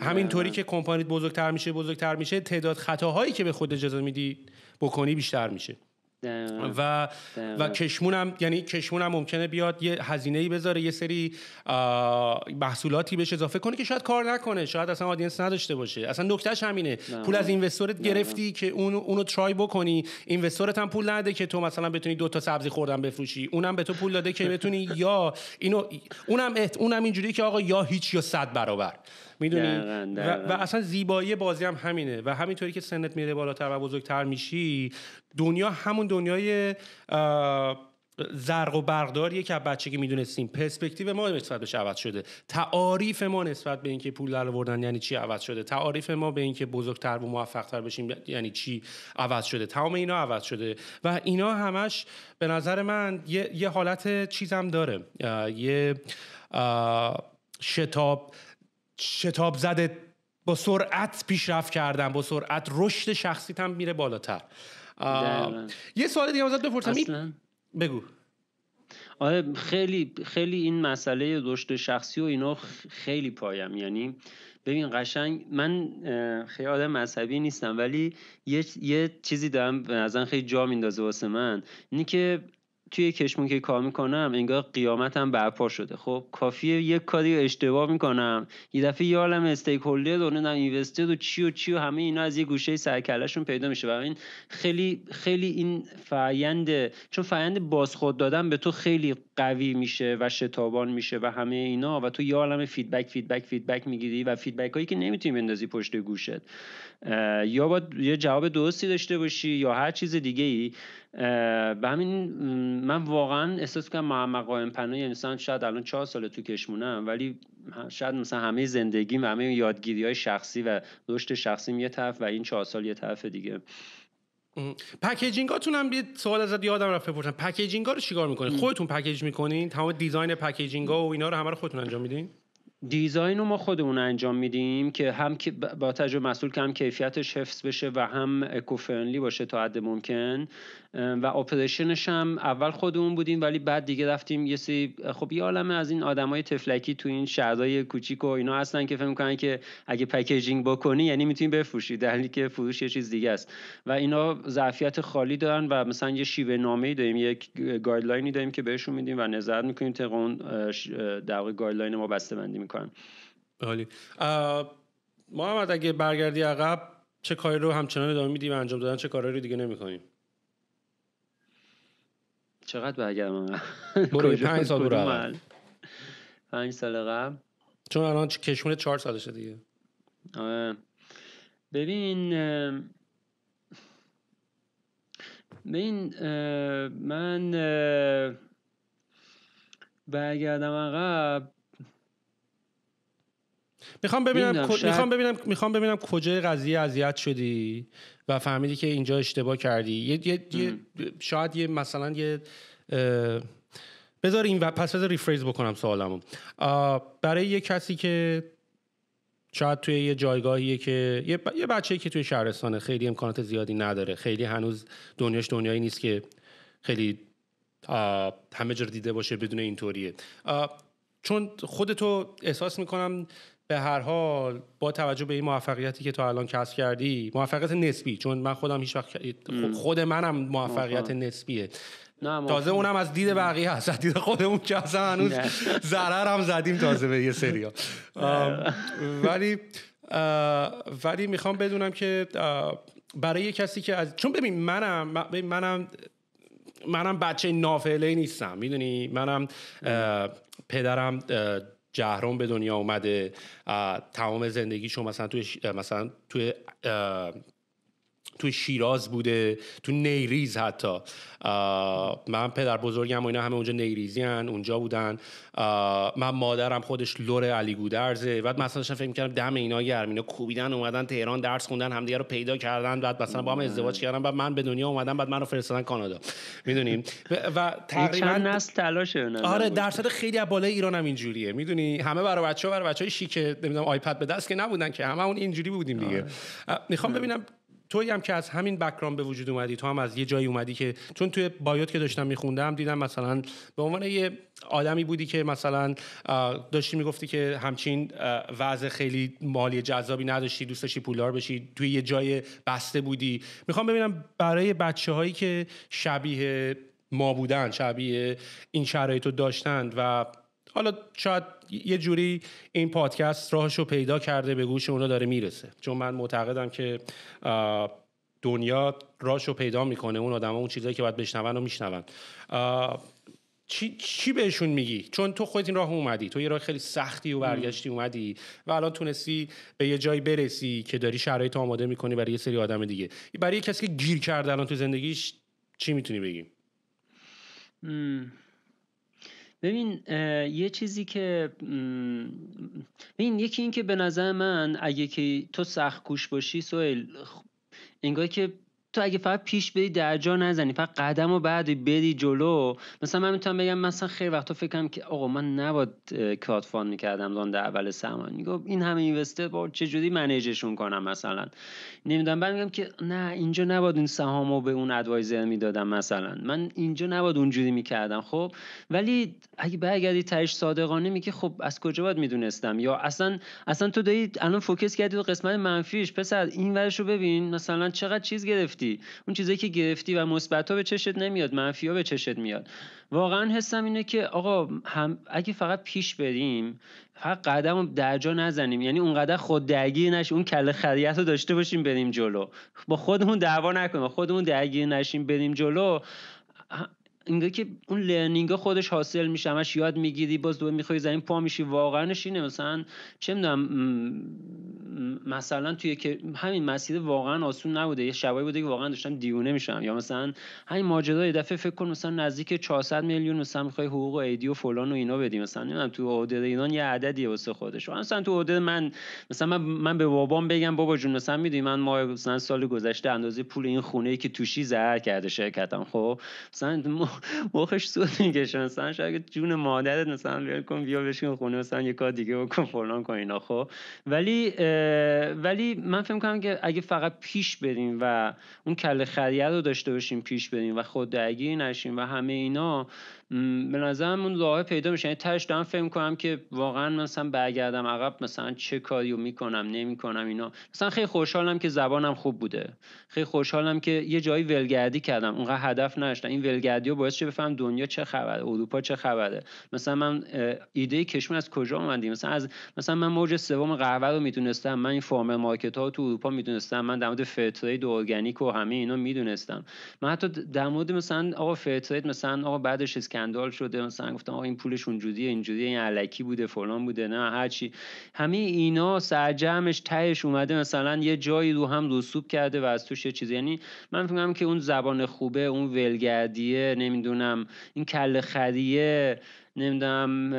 همینطوری که کمپانیت بزرگتر میشه بزرگتر میشه تعداد خطاهایی که به خود اجازه میدی بکنی بیشتر میشه و و کشمون یعنی کشمون ممکنه بیاد یه هزینه ای بذاره یه سری محصولاتی بهش اضافه کنه که شاید کار نکنه شاید اصلا آدینس نداشته باشه اصلا نکتهش همینه پول از اینوستورت گرفتی که اون اونو ترای بکنی اینوستورت هم پول نده که تو مثلا بتونی دو تا سبزی خوردن بفروشی اونم به تو پول داده که بتونی یا اینو اونم اونم اینجوری که آقا یا هیچ یا صد برابر میدونی و, و, اصلا زیبایی بازی هم همینه و همینطوری که سنت میره بالاتر و بزرگتر میشی دنیا همون دنیای زرق و بچه که بچگی میدونستیم پرسپکتیو ما نسبت بهش عوض شده تعاریف ما نسبت به اینکه پول در آوردن یعنی چی عوض شده تعاریف ما به اینکه بزرگتر و موفقتر بشیم یعنی چی عوض شده تمام اینا عوض شده و اینا همش به نظر من یه, یه حالت چیزم داره یه شتاب شتاب زده با سرعت پیشرفت کردم با سرعت رشد شخصیت هم میره بالاتر یه سوال دیگه ازت بپرسم بگو آره خیلی خیلی این مسئله رشد شخصی و اینا خیلی پایم یعنی ببین قشنگ من خیال مذهبی نیستم ولی یه, یه چیزی دارم به خیلی جا میندازه واسه من اینی که توی کشمون که کار میکنم انگار قیامتم برپا شده خب کافیه یک کاری رو اشتباه میکنم یه دفعه یه عالم استیک هولدر و نمیدونم اینوستر و چی و چی و همه اینا از یه گوشه سرکلهشون پیدا میشه و این خیلی خیلی این فرآیند چون فرآیند بازخورد دادن به تو خیلی قوی میشه و شتابان میشه و همه اینا و تو یه عالم فیدبک فیدبک فیدبک میگیری و فیدبک هایی که نمیتونی بندازی پشت گوشت یا باید یه جواب درستی داشته باشی یا هر چیز دیگه ای به همین من واقعا احساس کنم محمد قائم پناه یعنی انسان شاید الان چهار ساله تو کشمونم ولی شاید مثلا همه زندگی و همه یادگیری های شخصی و رشد شخصی یه طرف و این چهار سال یه طرف دیگه پکیجینگاتون هم یه سوال ازت یادم رفت بپرسم پکیجینگا رو چیکار میکنین خودتون پکیج میکنین تمام دیزاین پکیجینگا و اینا رو همه رو خودتون انجام میدین دیزاین رو ما خودمون انجام میدیم که هم با تجربه مسئول که هم کیفیتش حفظ بشه و هم اکوفرنلی باشه تا حد ممکن و آپریشنش هم اول خودمون بودیم ولی بعد دیگه رفتیم یه سری خب یه عالمه از این آدمای تفلکی تو این شهرهای کوچیک و اینا هستن که فکر میکنن که اگه پکیجینگ بکنی یعنی میتونی بفروشی در حالی که فروش یه چیز دیگه است و اینا ظرفیت خالی دارن و مثلا یه شیوه نامه‌ای داریم یک گایدلاینی داریم که بهشون میدیم و نظارت میکنیم طبق اون در گایدلاین ما بسته‌بندی میکنن عالی محمد اگه برگردی عقب چه کاری رو همچنان ادامه و انجام دادن چه کارهایی رو دیگه نمیکنیم چقدر برگردم برو پنج سال برو پنج سال قبل چون الان کشمونه چهار سالشه دیگه آره. ببین ببین من برگردم عقب میخوام ببینم میخوام ببینم میخوام ببینم کجای قضیه اذیت شدی و فهمیدی که اینجا اشتباه کردی یه, یه،, یه شاید یه مثلا یه بذار این و پس بذار ریفریز بکنم سوالمو برای یه کسی که شاید توی یه جایگاهیه که یه, بچه که توی شهرستانه خیلی امکانات زیادی نداره خیلی هنوز دنیاش دنیایی نیست که خیلی همه جا دیده باشه بدون اینطوریه چون خودتو احساس میکنم به هر حال با توجه به این موفقیتی که تا الان کسب کردی موفقیت نسبی چون من خودم هیچ وقت خب خود منم موفقیت نسبیه نه تازه اونم از دید بقیه هست از دید خودمون که اصلا هنوز ضرر هم زدیم تازه به یه سریا ولی ولی میخوام بدونم که برای یه کسی که از چون ببین منم منم منم بچه نافعله نیستم میدونی منم پدرم جهرم به دنیا اومده تمام زندگیشو مثلا توی مثلا توی تو شیراز بوده تو نیریز حتی من پدر بزرگم و اینا همه اونجا نیریزی هن. اونجا بودن من مادرم خودش لور علی گودرزه بعد مثلا فکر میکردم دم اینا گرم اینا کوبیدن اومدن تهران درس خوندن همدیگه رو پیدا کردن بعد مثلا با هم ازدواج کردن بعد من به دنیا اومدم بعد من رو فرستادن کانادا میدونیم و تقریبا نسل تلاشه آره درصد خیلی از بالای ایران هم اینجوریه میدونی همه برای بچه‌ها برای بچه‌های شیک نمیدونم آیپد به دست که نبودن که همه اون اینجوری بودیم دیگه آره. میخوام آره. ببینم تو هم که از همین بکرام به وجود اومدی تو هم از یه جایی اومدی که چون توی بایوت که داشتم میخوندم دیدم مثلا به عنوان یه آدمی بودی که مثلا داشتی میگفتی که همچین وضع خیلی مالی جذابی نداشتی دوست داشتی پولدار بشی توی یه جای بسته بودی میخوام ببینم برای بچه هایی که شبیه ما بودن شبیه این شرایط رو داشتند و حالا شاید یه جوری این پادکست راهش رو پیدا کرده به گوش اونا داره میرسه چون من معتقدم که دنیا راهش رو پیدا میکنه اون آدم اون چیزایی که باید بشنون و میشنون چی،, بهشون میگی چون تو خودت این راه اومدی تو یه راه خیلی سختی و برگشتی اومدی و الان تونستی به یه جایی برسی که داری شرایط آماده میکنی برای یه سری آدم دیگه برای یه کسی که گیر کرده الان تو زندگیش چی میتونی بگی ببین یه چیزی که ببین یکی این که به نظر من اگه که تو سخت کوش باشی سویل خب، انگار که تو اگه فقط پیش بری در جا نزنی فقط قدم و بعد بری جلو مثلا من میتونم بگم مثلا خیلی وقتا فکرم که آقا من نباید کرات فاند میکردم راند اول سرمایه میگم این همه اینوستر با چجوری منیجشون کنم مثلا نمیدونم بعد میگم که نه اینجا نباید این سهامو به اون ادوایزر میدادم مثلا من اینجا نباید اونجوری میکردم خب ولی اگه برگردی تهش صادقانه میگی خب از کجا باید میدونستم یا اصلا اصلا تو دیت الان فوکس کردی تو قسمت منفیش پسر این ورشو ببین مثلا چقدر چیز گرفتی اون چیزایی که گرفتی و مثبت به چشت نمیاد منفی به چشت میاد واقعا حسم اینه که آقا هم اگه فقط پیش بریم فقط قدم درجا نزنیم یعنی اونقدر خود درگیر نشیم اون کله خریت رو داشته باشیم بریم جلو با خودمون دعوا نکنیم خودمون درگیر نشیم بریم جلو انگار که اون لرنینگ خودش حاصل میشه همش یاد میگیری باز دوباره میخوای زمین پا میشی واقعا نشینه مثلا چه میدونم مثلا توی که همین مسیر واقعا آسون نبوده یه شبایی بوده که واقعا داشتم دیونه میشم یا مثلا همین ماجرا یه دفعه فکر کن مثلا نزدیک 400 میلیون مثلا میخوای حقوق و ایدی و فلان و اینا بدی مثلا نمیدونم تو عده ایران یه عددیه واسه خودش مثلا تو عده من مثلا من, من به بابام بگم بابا جون مثلا میدونی من ما مثلا سال گذشته اندازه پول این خونه ای که توشی زهر کرده شرکتم خب مثلا مخش سود میکشه مثلا شاید جون مادرت مثلا بیار کن بیا بشین خونه مثلا یه کار دیگه بکن فلان کن اینا خب ولی ولی من فکر کنم که اگه فقط پیش بریم و اون کل خریه رو داشته باشیم پیش بریم و خود درگیری نشیم و همه اینا به نظرم اون راه پیدا میشه یعنی تش دارم فکر کنم که واقعا مثلا برگردم عقب مثلا چه کاریو میکنم نمیکنم اینا مثلا خیلی خوشحالم که زبانم خوب بوده خیلی خوشحالم که یه جایی ولگردی کردم اونقدر هدف نداشتم این ولگردی رو باعث چه بفهم دنیا چه خبر؟ اروپا چه خبره مثلا من ایده کشمیر از کجا اومدیم مثلا از مثلا من موج سوم قهوه رو میدونستم من این فارمر مارکت ها تو اروپا میدونستم من در مورد فرترید و ارگانیک و همه اینا میدونستم من حتی در مورد مثلا آقا فرترید مثلا آقا بعدش اسکندال شده مثلا گفتم آقا این پولش اونجوریه اینجوریه این علکی بوده فلان بوده نه هرچی همه اینا سرجمش تهش اومده مثلا یه جایی رو هم رسوب کرده و از توش یه چیزی یعنی من فکر که اون زبان خوبه اون ولگردیه نمیدونم این کله خریه نمیدونم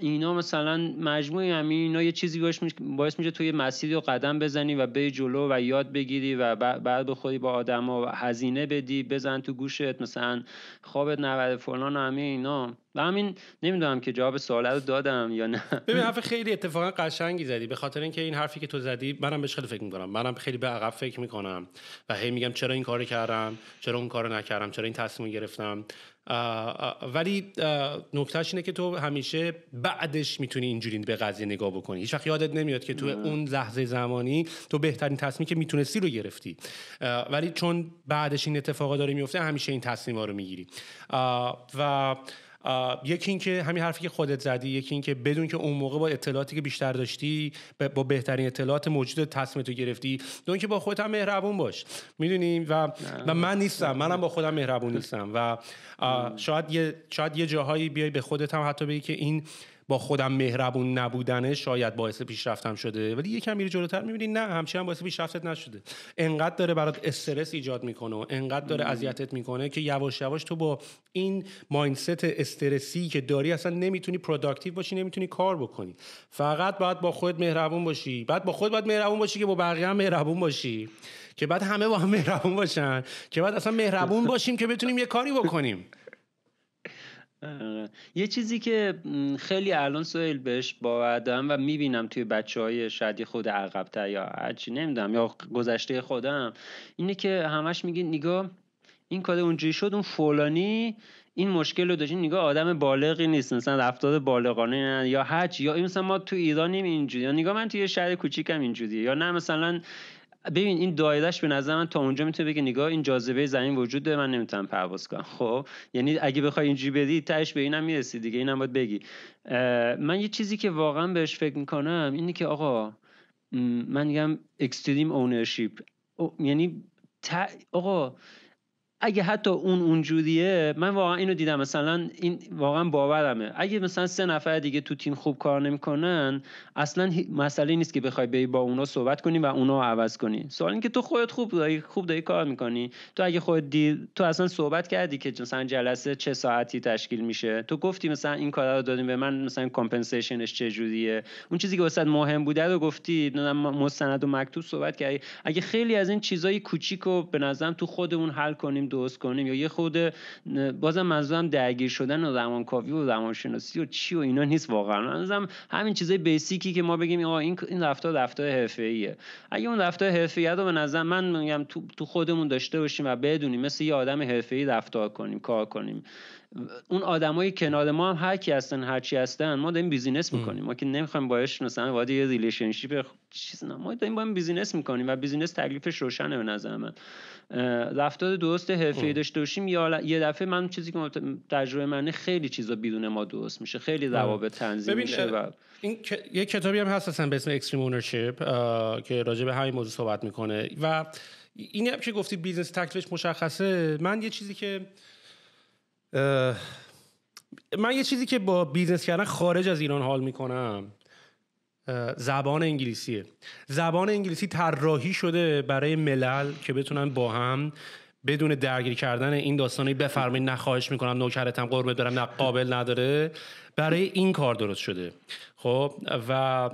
اینا مثلا مجموعه همین اینا یه چیزی باعث میشه, باعث میشه توی مسیری رو قدم بزنی و بری جلو و یاد بگیری و بعد بخوری با آدما هزینه بدی بزن تو گوشت مثلا خوابت نبره فلان همین اینا و همین نمیدونم که جواب سوال رو دادم یا نه ببین حرف خیلی اتفاقا قشنگی زدی به خاطر اینکه این حرفی که تو زدی منم بهش خیلی فکر میکنم منم خیلی به عقب فکر میکنم و هی میگم چرا این کارو کردم چرا اون کارو نکردم چرا این تصمیم گرفتم ولی نکتهش اینه که تو همیشه بعدش میتونی اینجوری به قضیه نگاه بکنی هیچ وقت یادت نمیاد که تو اون لحظه زمانی تو بهترین تصمیم که میتونستی رو گرفتی ولی چون بعدش این اتفاقا داره میفته همیشه این تصمیم ها رو میگیری و یکی اینکه همین حرفی که خودت زدی یکی اینکه بدون که اون موقع با اطلاعاتی که بیشتر داشتی با بهترین اطلاعات موجود تصمیم تو گرفتی دون که با خودت هم مهربون باش میدونی و, و من نیستم منم با خودم مهربون نیستم و شاید یه شاید یه جاهایی بیای به خودت هم حتی بگی که این با خودم مهربون نبودنه شاید باعث پیشرفتم شده ولی یکم میری جلوتر میبینی نه همچین هم باعث پیشرفتت نشده انقدر داره برات استرس ایجاد میکنه و انقدر داره اذیتت میکنه که یواش یواش تو با این ماینست استرسی که داری اصلا نمیتونی پروداکتیو باشی نمیتونی کار بکنی فقط باید با خود مهربون باشی بعد با خود باید مهربون باشی که با بقیه هم مهربون باشی که بعد همه با هم مهربون باشن که بعد اصلا مهربون باشیم که بتونیم یه کاری بکنیم آره. یه چیزی که خیلی الان سویل بهش باوردم و میبینم توی بچه های شدی خود عقبتر یا هرچی نمیدونم یا گذشته خودم اینه که همش میگه نگاه این کار اونجوری شد اون فلانی این مشکل رو داشتین نگاه آدم بالغی نیست مثلا رفتار بالغانه یا هرچی یا مثلا ما تو ایرانیم اینجوری یا نگاه من توی شهر کوچیکم اینجوری یا نه مثلا ببین این دایرهش به نظر من تا اونجا میتونه بگه نگاه این جاذبه زمین وجود داره من نمیتونم پرواز کنم خب یعنی اگه بخوای اینجوری بدی تهش به اینم میرسی دیگه اینم باید بگی من یه چیزی که واقعا بهش فکر میکنم اینی که آقا من میگم اکستریم اونرشیپ یعنی آقا اگه حتی اون اونجوریه من واقعا اینو دیدم مثلا این واقعا باورمه اگه مثلا سه نفر دیگه تو تیم خوب کار نمیکنن اصلا مسئله نیست که بخوای بری با اونا صحبت کنی و اونا عوض کنی سوال اینکه تو خودت خوب داری خوب داری کار میکنی تو اگه خودت تو اصلا صحبت کردی که مثلا جلسه چه ساعتی تشکیل میشه تو گفتی مثلا این کارا رو دادیم به من مثلا کمپنسیشنش چه جوریه اون چیزی که واسه مهم بوده رو گفتی مستند و مکتوب صحبت کردی اگه خیلی از این چیزای کوچیک به نظرم تو خودمون حل کنیم درست کنیم یا یه خود بازم منظورم درگیر شدن و کافی و شناسی و چی و اینا نیست واقعا منظورم همین چیزای بیسیکی که ما بگیم آقا این این رفتار رفتار حرفه‌ایه اگه اون رفتار حرفه‌ای رو به نظر من میگم تو, خودمون داشته باشیم و بدونیم مثل یه آدم حرفه‌ای رفتار کنیم کار کنیم اون آدمای کنار ما هم هر کی هستن هر چی هستن ما داریم بیزینس میکنیم ما که نمیخوایم باهاش مثلا وارد یه ریلیشنشیپ چیز نه ما داریم با هم بیزینس میکنیم و بیزینس تکلیفش روشنه به نظر من رفتار درست حرفه‌ای داشته باشیم یا یه دفعه من چیزی که تجربه من خیلی چیزا بدون ما درست میشه خیلی روابط تنظیم میشه و این یه کتابی هم هست اصلا به اسم اکستریم اونرشیپ که راجع به همین موضوع صحبت میکنه و این هم که گفتی بیزینس تکلیفش مشخصه من یه چیزی که من یه چیزی که با بیزنس کردن خارج از ایران حال میکنم زبان انگلیسیه زبان انگلیسی طراحی شده برای ملل که بتونن با هم بدون درگیر کردن این داستانی بفرمایید نخواهش میکنم نوکرتم قربت برم نه قابل نداره برای این کار درست شده خب و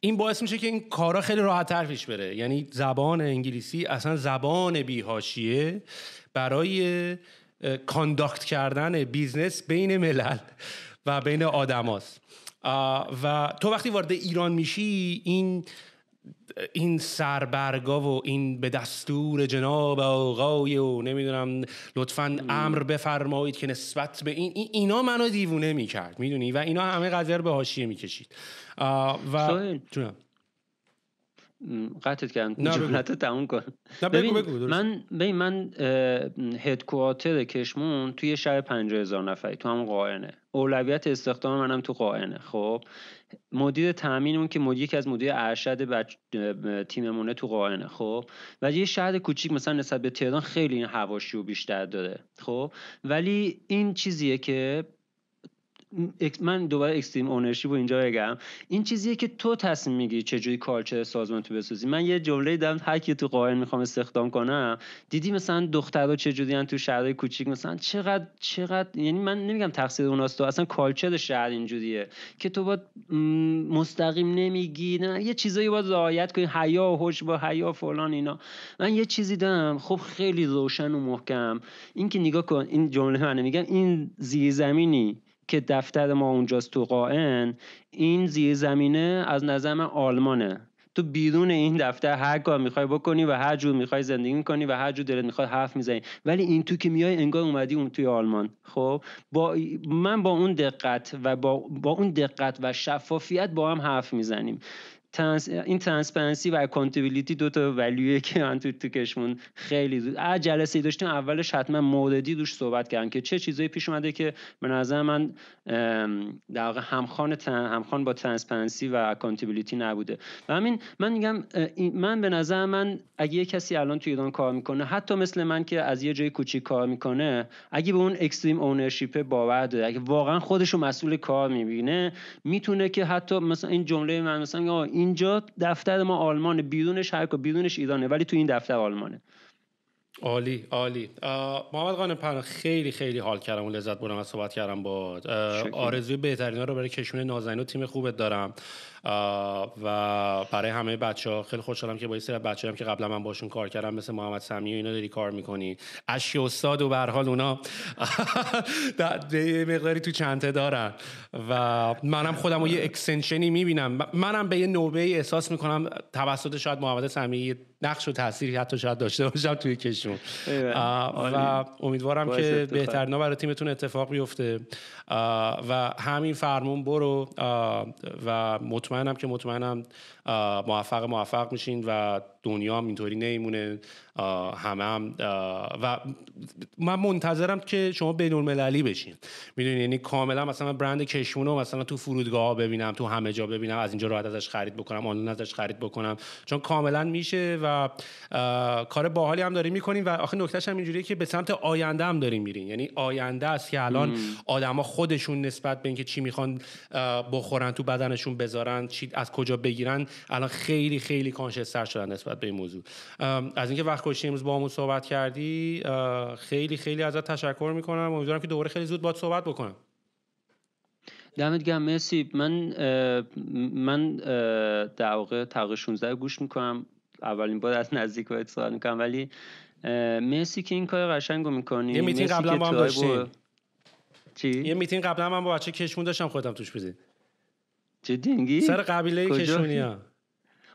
این باعث میشه که این کارا خیلی راحت پیش بره یعنی زبان انگلیسی اصلا زبان بیهاشیه برای کانداکت کردن بیزنس بین ملل و بین آدماست و تو وقتی وارد ایران میشی این این سربرگا و این به دستور جناب آقای و نمیدونم لطفا امر بفرمایید که نسبت به این, اینا منو دیوونه میکرد میدونی و اینا همه رو به حاشیه میکشید و قطعت کردم جملت تموم کن نه بگو بگو من ببین من هدکوارتر کشمون توی شهر هزار نفری تو همون قائنه اولویت استخدام منم تو قائنه خب مدیر تامین اون که مدیر یکی از مدیر ارشد بچ... تیممونه تو قائنه خب و یه شهر کوچیک مثلا نسبت به تهران خیلی این و بیشتر داره خب ولی این چیزیه که من دوباره اکستریم اونرشیپ و اینجا بگم این چیزیه که تو تصمیم میگیری جوری کالچر سازمان تو بسازی من یه جمله دارم هر کی تو قاهره میخوام استخدام کنم دیدی مثلا دخترها چجوری تو شهرهای کوچیک مثلا چقدر چقدر یعنی من نمیگم تقصیر اوناست تو اصلا کالچر شهر اینجوریه که تو با مستقیم نمیگی نه یه چیزایی باید رعایت کنی حیا هوش با حیا فلان اینا من یه چیزی دارم خب خیلی روشن و محکم این که نگاه کن این جمله من میگم این زیرزمینی که دفتر ما اونجاست تو قائن این زیر زمینه از نظر من آلمانه تو بیرون این دفتر هر کار میخوای بکنی و هر جور میخوای زندگی میکنی و هر جور دلت میخواد حرف میزنی ولی این تو که میای انگار اومدی اون توی آلمان خب با من با اون دقت و با, با اون دقت و شفافیت با هم حرف میزنیم ترانس، این ترانسپرنسی و اکانتیبیلیتی دو تا ولیوه که من تو تو کشمون خیلی زود جلسه ای داشتیم اولش حتما موردی دوش صحبت کردم که چه چیزایی پیش اومده که به نظر من در واقع همخوان همخان با ترانسپرنسی و اکانتیبیلیتی نبوده و همین من میگم من به نظر من اگه یه کسی الان تو ایران کار میکنه حتی مثل من که از یه جای کوچیک کار میکنه اگه به اون اکستریم اونرشیپ باور داره اگه واقعا خودش مسئول کار میبینه میتونه که حتی مثلا این جمله من مثلا اینجا دفتر ما آلمانه بیرونش هر بیرونش ایرانه ولی تو این دفتر آلمانه عالی عالی محمد قانه پر خیلی خیلی حال کردم و لذت بردم از صحبت کردم با آرزوی بهترین رو برای کشون نازنین و تیم خوبت دارم و برای همه بچه ها خیلی خوشحالم که با یه سری بچه هم که قبلا من باشون کار کردم مثل محمد سمی و اینا داری کار میکنی اشی استاد و برحال حال اونا یه مقداری تو چنته دارن و منم خودم رو یه اکسنشنی میبینم منم به یه نوبه احساس میکنم توسط شاید محمد سمی نقش و تاثیری حتی شاید داشته باشم توی کشون و امیدوارم که بهترنا برای تیمتون اتفاق بیفته و همین فرمون برو و موتور مطمئنم که مطمئنم موفق موفق میشین و دنیا هم اینطوری نمیمونه همه هم و من منتظرم که شما بین المللی بشین میدونین یعنی کاملا مثلا برند کشمون رو مثلا تو فرودگاه ببینم تو همه جا ببینم از اینجا راحت ازش خرید بکنم آنلاین ازش خرید بکنم چون کاملا میشه و کار باحالی هم داریم میکنیم و آخه نکتهش هم اینجوریه که به سمت آینده هم داریم میریم یعنی آینده است که الان آدما خودشون نسبت به اینکه چی میخوان بخورن تو بدنشون بذارن چی از کجا بگیرن الان خیلی خیلی سر شدن نسبت به این موضوع از اینکه وقت کشی امروز با صحبت کردی خیلی خیلی ازت تشکر میکنم امیدوارم که دوباره خیلی زود تو صحبت بکنم دمت گرم مرسی من من در واقع تقیه 16 گوش میکنم اولین بار از نزدیک باید صحبت میکنم ولی مرسی که این کار قشنگ رو میکنی یه میتین قبلا با هم چی؟ یه میتین قبلا من با بچه کشمون داشتم خودم توش چه جدی سر قبیله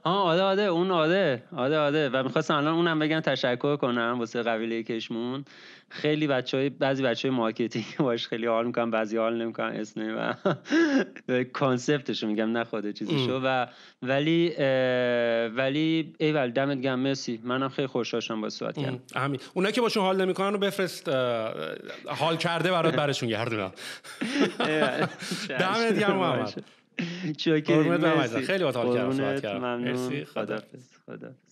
آه آده آده اون آده آده آده و میخواستم الان اونم بگم تشکر کنم واسه قبیله کشمون خیلی بچه های بعضی بچه های مارکتینگ باش خیلی حال میکنم بعضی حال نمیکنم اسم و کانسپتشو میگم نه چیزی چیزشو و ولی ولی ایول دمت گم مرسی منم خیلی خوشحال شدم با صحبت کردم همین اونا که باشون حال نمیکنن رو بفرست حال کرده برات برشون گردونم دمت گرم محمد چاکریم خیلی باحال کردم کردم ممنون خدا